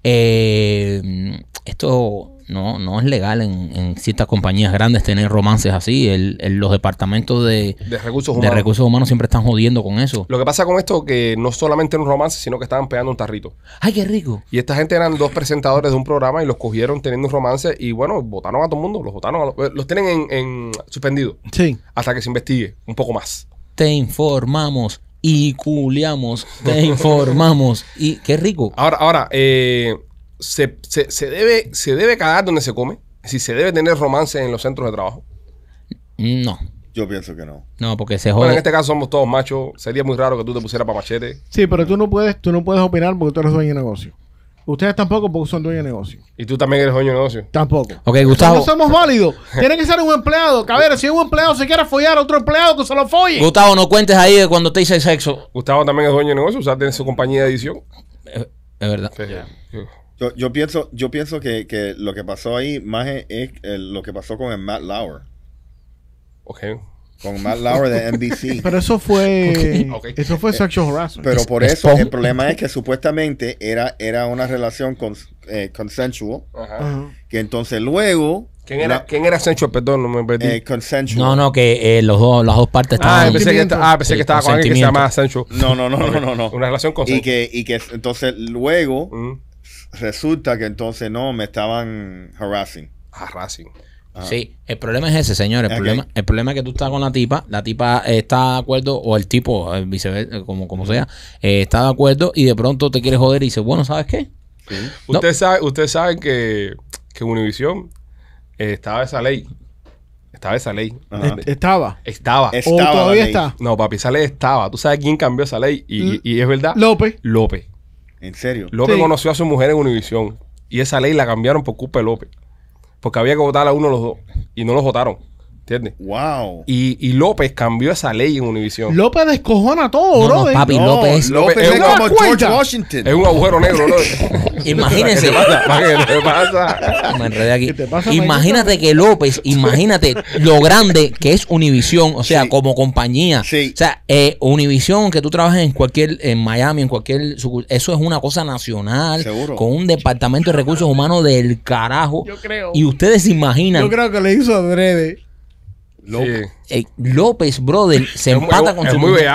Eh, esto no, no es legal en, ciertas compañías grandes tener romances así. El, los departamentos de, recursos humanos. siempre están jodiendo con eso. Lo que pasa con esto que no solamente era un romance, sino que estaban pegando un tarrito. ¡Ay, qué rico! Y esta gente eran dos presentadores de un programa y los cogieron teniendo un romance y bueno, votaron a todo el mundo, los votaron, a los, los tienen en, suspendido. Sí. Hasta que se investigue un poco más. Te informamos y culiamos, te informamos. Y qué rico. Ahora, ahora, eh, se, debe, se debe cagar donde se come. Si se debe tener romance en los centros de trabajo. No. Yo pienso que no. No, porque se jode. Bueno, en este caso somos todos machos. Sería muy raro que tú te pusieras papachete. Sí, pero tú no puedes, tú no puedes opinar porque tú eres dueño de negocio. Ustedes tampoco porque son dueños de negocio. Y tú también eres dueño de negocio. Tampoco. Ok, Gustavo. No somos válidos. Tiene que ser un empleado. Cabrera, si un empleado se quiere follar a otro empleado, que se lo folle. Gustavo, no cuentes ahí de cuando te hice sexo. Gustavo también es dueño de negocio. O sea, tiene su compañía de edición. Es, verdad. Yo, pienso, yo pienso que, que, lo que pasó ahí más es, eh, lo que pasó con el Matt Lauer. Ok. Con Matt Lauer de NBC. Pero eso fue. Eso fue sexual harassment. Pero por eso el problema es que supuestamente era, era una relación con, eh, consensual. Ajá. Que entonces luego. ¿Quién era, ¿Quién era sensual? Perdón, no me perdí. Eh, consensual. No, no, que los dos, las dos partes ah, estaban. Ah, pensé que, que estaba con alguien que se llamaba sensual. No, no, no, no, no. una relación consensual. Y que, y que entonces luego resulta que entonces no, me estaban harassing. Ah, harassing. Sí, el problema es ese, señor. El, problema, el problema es que tú estás con la tipa, la tipa está de acuerdo, o el tipo, el como, como sea, eh, está de acuerdo y de pronto te quiere joder y dice, bueno, ¿sabes qué? usted sabe, Ustedes usted sabe que, que en eh, estaba esa ley. Estaba esa ley. Estaba. Estaba. ¿O todavía está? No, papi, esa ley estaba. ¿Tú sabes quién cambió esa ley? Y, y es verdad. López. López. ¿En serio? López conoció a su mujer en Univisión y esa ley la cambiaron por culpa de López. Porque había que votar a uno de los dos y no los votaron. ¿Entiendes? Wow. Y, y López cambió esa ley en Univision. López descojona todo, no, no, papi, López. López, es, como George Washington. Es un agujero negro, López. Imagínense. ¿Qué te pasa? Me enredé aquí. imagínate que López, imagínate lo grande que es Univision, o sea, como compañía. Sí. O sea, eh, Univision, que tú trabajes en cualquier, en Miami, en cualquier, eso es una cosa nacional. Seguro. Con un departamento de recursos humanos del carajo. Yo creo. Y ustedes se imaginan. Yo creo que le hizo adrede. Eh, López. brother, se empata con su mujer.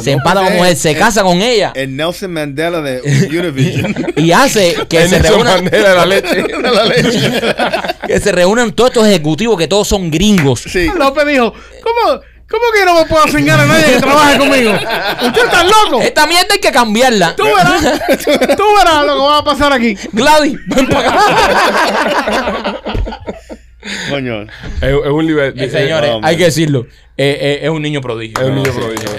Se empata con mujer, se casa con ella. El Nelson Mandela de Univision. y hace que se reúnan. De la leche. que se reúnan todos estos ejecutivos que todos son gringos. Sí. López dijo, ¿cómo? ¿Cómo que no me puedo asignar a nadie que trabaje conmigo? ¿Usted está loco? Esta mierda hay que cambiarla. Tú verás, tú verás lo que va a pasar aquí. Gladys, ven para acá. Coño. Es, un nivel. señores, hay que decirlo. Eh, eh, es un niño prodigio.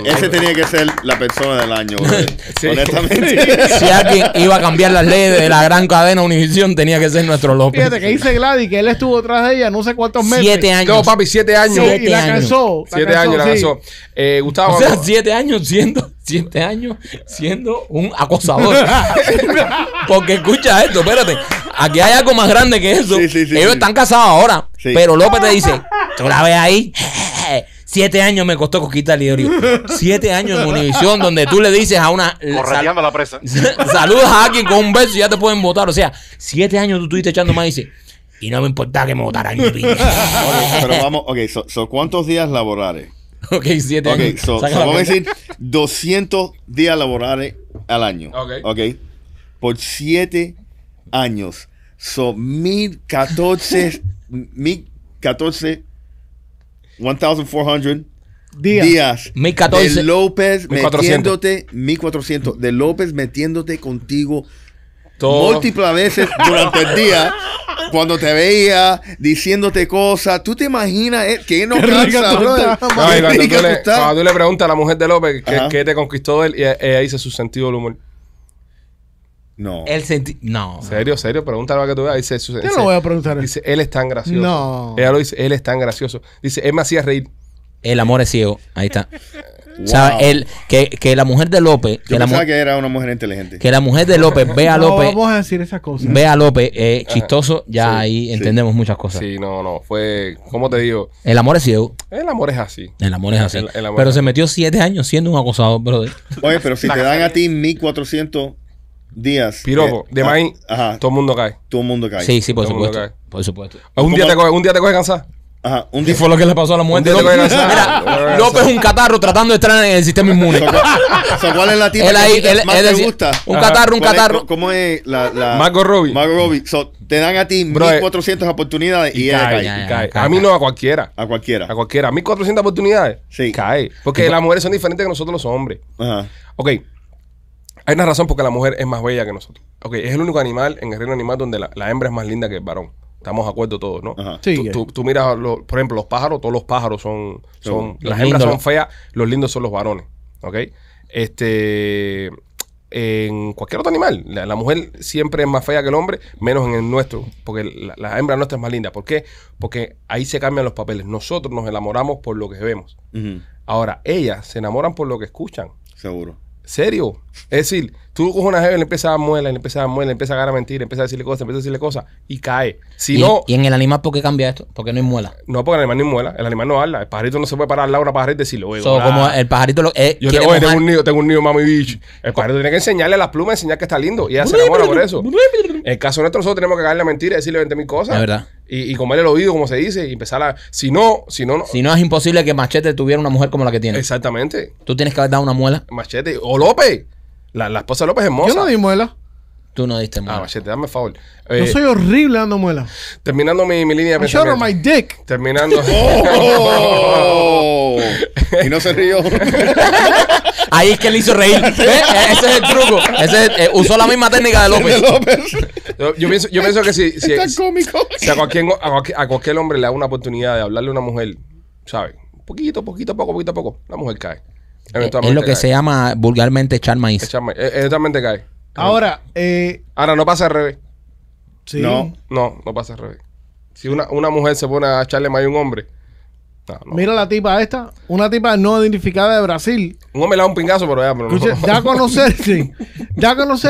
Ese tenía que ser la persona del año, Honestamente. si alguien iba a cambiar las leyes de la gran cadena Univisión, tenía que ser nuestro López. Fíjate que dice Gladys que él estuvo tras de ella no sé cuántos meses. Siete años. No, papi, siete años. y la años. siete años la cansó. Eh, Gustavo. O sea, siete años siendo siete años siendo un acosador. Porque escucha esto, espérate. Aquí hay algo más grande que eso. Sí, sí, sí, Ellos están casados ahora. Pero López te dice, tú la ves ahí. Siete años me costó Coquita Lidorio. Siete años en Univisión, donde tú le dices a una. Eh, Correteando a la presa. saludas a alguien con un beso y ya te pueden votar. O sea, siete años tú estuviste echando más y dices. Y no me importa que me votaran pero vamos, ok, so, ¿cuántos días laborales? Ok, siete okay, años. vamos a decir 200 días laborales al año. Ok. Ok. Por siete años. Son 1014, 1014, 1400 días, días 1014, de López metiéndote, metiéndote, 1400, de López metiéndote contigo múltiples veces durante el día cuando te veía diciéndote cosas. ¿Tú te imaginas eh, que no cuando, tú le, le, preguntas a la mujer de López que te conquistó él, y e- ella dice su sentido del humor. No. El no. Serio, serio, pregúntalo a que tú veas. Dice, Yo voy a preguntar Dice, él es tan gracioso. No. lo dice, él es tan gracioso. Dice, él me hacía reír. El amor es ciego. Ahí está. Wow. Él, que, la mujer de López. Yo Que era una mujer inteligente. que la mujer de López vea a No vamos a decir esas cosas. Vea a López eh, chistoso. Ya ahí entendemos muchas cosas. Sí, no, no. Fue, ¿cómo te digo? El amor es ciego. El amor es así. El amor es así. pero se metió siete años siendo un acosado, brother. Oye, pero si te dan a ti 1400 días. Piropo, de ah, maíz, todo el mundo cae. todo el mundo cae. Sí, sí, por supuesto. Por supuesto. Un día, te coge, un día te coge cansado. Ajá, un Y fue lo que le pasó a la mujer López. Mira, López es un catarro tratando de estar en el sistema inmune. ¿cuál- ¿Cuál es la tía Él ahí, que más te gusta? Un catarro, un catarro. ¿Cómo es la, la Margot Robbie. Margot Robbie. te dan a ti 1400 eh, oportunidades y, cae. cae. A mí no, a cualquiera. A cualquiera. A cualquiera. A 1400 oportunidades. Sí. Cae. Porque las mujeres son diferentes que nosotros los hombres. Ajá. Ok, hay una razón porque la mujer es más bella que nosotros. es el único animal en el reino animal donde la, hembra es más linda que el varón. Estamos de acuerdo todos, ¿no? Sí, tú, eh. miras, por ejemplo, los pájaros, todos los pájaros son. son las hembras son feas, los lindos son los varones. ¿Ok? Este. En cualquier otro animal, la, mujer siempre es más fea que el hombre, menos en el nuestro, porque la, hembra nuestra es más linda. ¿Por qué? Porque ahí se cambian los papeles. Nosotros nos enamoramos por lo que vemos. Ahora, ellas se enamoran por lo que escuchan. Seguro. Serio. Es decir, tú coges una jeva y le empiezas a dar muela, le empiezas a dar muela, le empiezas a dar le empiezas a decirle cosas, empiezas a decirle cosas y cae. Si ¿Y, no. ¿Y en el animal por qué cambia esto? Porque no hay muela. No, porque el animal no hay muela. El animal no habla. El pajarito no se puede parar a hablar de una pajarita y decirle, oye, so, como el pajarito lo. Eh, yo tengo, un niño, tengo un niño, mami bitch. El pajarito tiene que enseñarle las plumas, enseñar que está lindo. Y ella se enamora por eso. En el caso nuestro, nosotros tenemos que cagarle a mentir, y decirle 20 mil cosas. Es verdad y, y, comer el oído, como se dice, y empezar a. Si no, si no, no. Si no, es imposible que Machete tuviera una mujer como la que tiene. Exactamente. Tú tienes que haber dado una muela. Machete. O López. La, la esposa de López es hermosa. Yo no di muela. Tú no diste ah, muela. Ah, machete, dame favor. Yo eh, soy horrible dando muela. Terminando mi, mi línea de shot my dick. Terminando. Oh. y no se rió. Ahí es que le hizo reír. Eh, ese es el truco. Ese eh, usó la misma técnica de López. Yo, pienso, yo pienso que si, si, cómico. si a, cualquier, hombre le da una oportunidad de hablarle a una mujer, ¿sabes? Poquito, poquito, poco, poquito, poco, la mujer cae. Es lo que se llama vulgarmente echar maíz. Eventualmente cae. Ahora, eh, Ahora no pasa al revés. sí. No. No, no pasa al revés. Si una, mujer se pone a echarle más a un hombre, Mira la tipa esta, una tipa no identificada de Brasil. un hombre le da un pingazo, pero ya, pero Escuche, a conocer,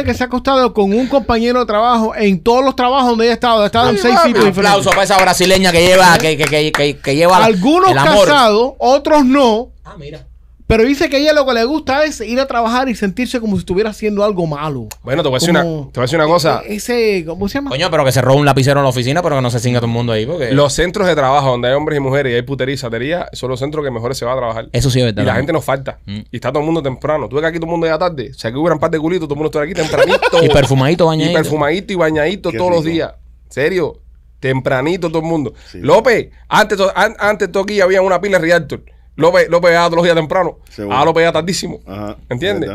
que se ha acostado con un compañero de trabajo en todos los trabajos donde ella ha estado, ha estado en seis sitios Aplauso para esa brasileña que lleva, que, que, que, lleva Algunos casados, otros no, Ah, mira. Pero dice que a ella lo que le gusta es ir a trabajar y sentirse como si estuviera haciendo algo malo. Bueno, te voy a decir, una, cosa. E-, ese, ¿cómo se llama? Coño, pero que se roba un lapicero en la oficina, pero que no se cinga todo el mundo ahí. Los centros de trabajo donde hay hombres y mujeres y hay putería y satería son los centros que mejor se va a trabajar. Eso sí es verdad. Y la gente nos falta. Mm. Y está todo el mundo temprano. Tú ves que aquí todo el mundo ya tarde. Se aquí un par de culitos, todo el mundo está aquí tempranito. y perfumadito, bañadito. Y perfumadito y bañadito todos los días. Serio. Tempranito todo el mundo. López, antes, antes todo aquí había una pila de reactor. Lo López pegaba todos los días temprano. Ahora lo pegaba tardísimo. Ajá, ¿Entiendes?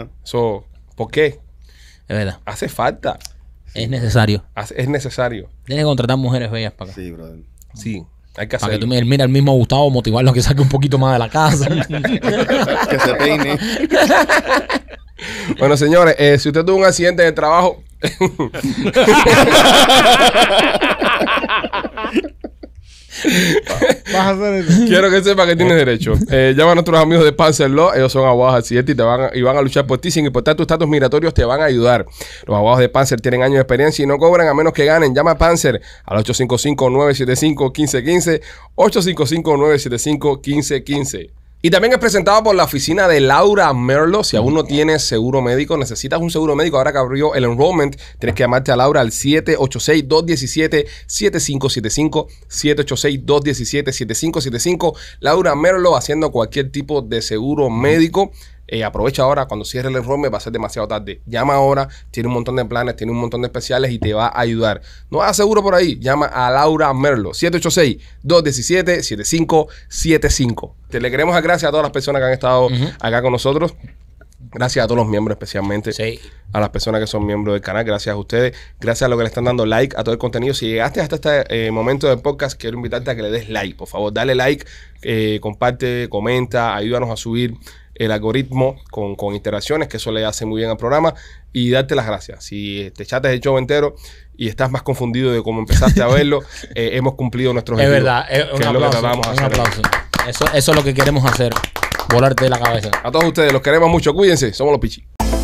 ¿Por qué? Es verdad. Hace falta. Es necesario. es necesario. tiene que contratar mujeres bellas para acá. Sí, brother. Sí. Hay que Para que tú me mira el mismo Gustavo, motivarlo a que saque un poquito más de la casa. que se peine. bueno, señores, eh, si usted tuvo un accidente de trabajo. Quiero que sepa que tienes derecho. Eh, llama a nuestros amigos de Panzer Law. Ellos son abogados al y, te van a, y van a luchar por ti. Sin importar tus datos migratorios, te van a ayudar. Los abogados de Panzer tienen años de experiencia y no cobran a menos que ganen. Llama a Panzer al 855-975-1515. 855-975-1515. Y también es presentado por la oficina de Laura Merlo. Si aún no tienes seguro médico, necesitas un seguro médico. Ahora que abrió el enrollment, tienes que llamarte a Laura al 786-217-7575. 786-217-7575. Laura Merlo haciendo cualquier tipo de seguro médico. Eh, aprovecha ahora, cuando cierre el informe va a ser demasiado tarde. Llama ahora, tiene un montón de planes, tiene un montón de especiales y te va a ayudar. No hagas seguro por ahí, llama a Laura Merlo, 786-217-7575. Te le queremos las gracias a todas las personas que han estado acá con nosotros. Gracias a todos los miembros, especialmente a las personas que son miembros del canal. Gracias a ustedes. Gracias a los que le están dando like a todo el contenido. Si llegaste hasta este eh, momento del podcast, quiero invitarte a que le des like. Por favor, dale like, eh, comparte, comenta, ayúdanos a subir el algoritmo con, interacciones, que eso le hace muy bien al programa, y darte las gracias. Si te echaste el show entero y estás más confundido de cómo empezaste a verlo, eh, hemos cumplido nuestro objetivo. Es verdad, un, aplauso, un aplauso. Eso, eso es lo que queremos hacer, volarte de la cabeza. A todos ustedes, los queremos mucho, cuídense, somos los Pichis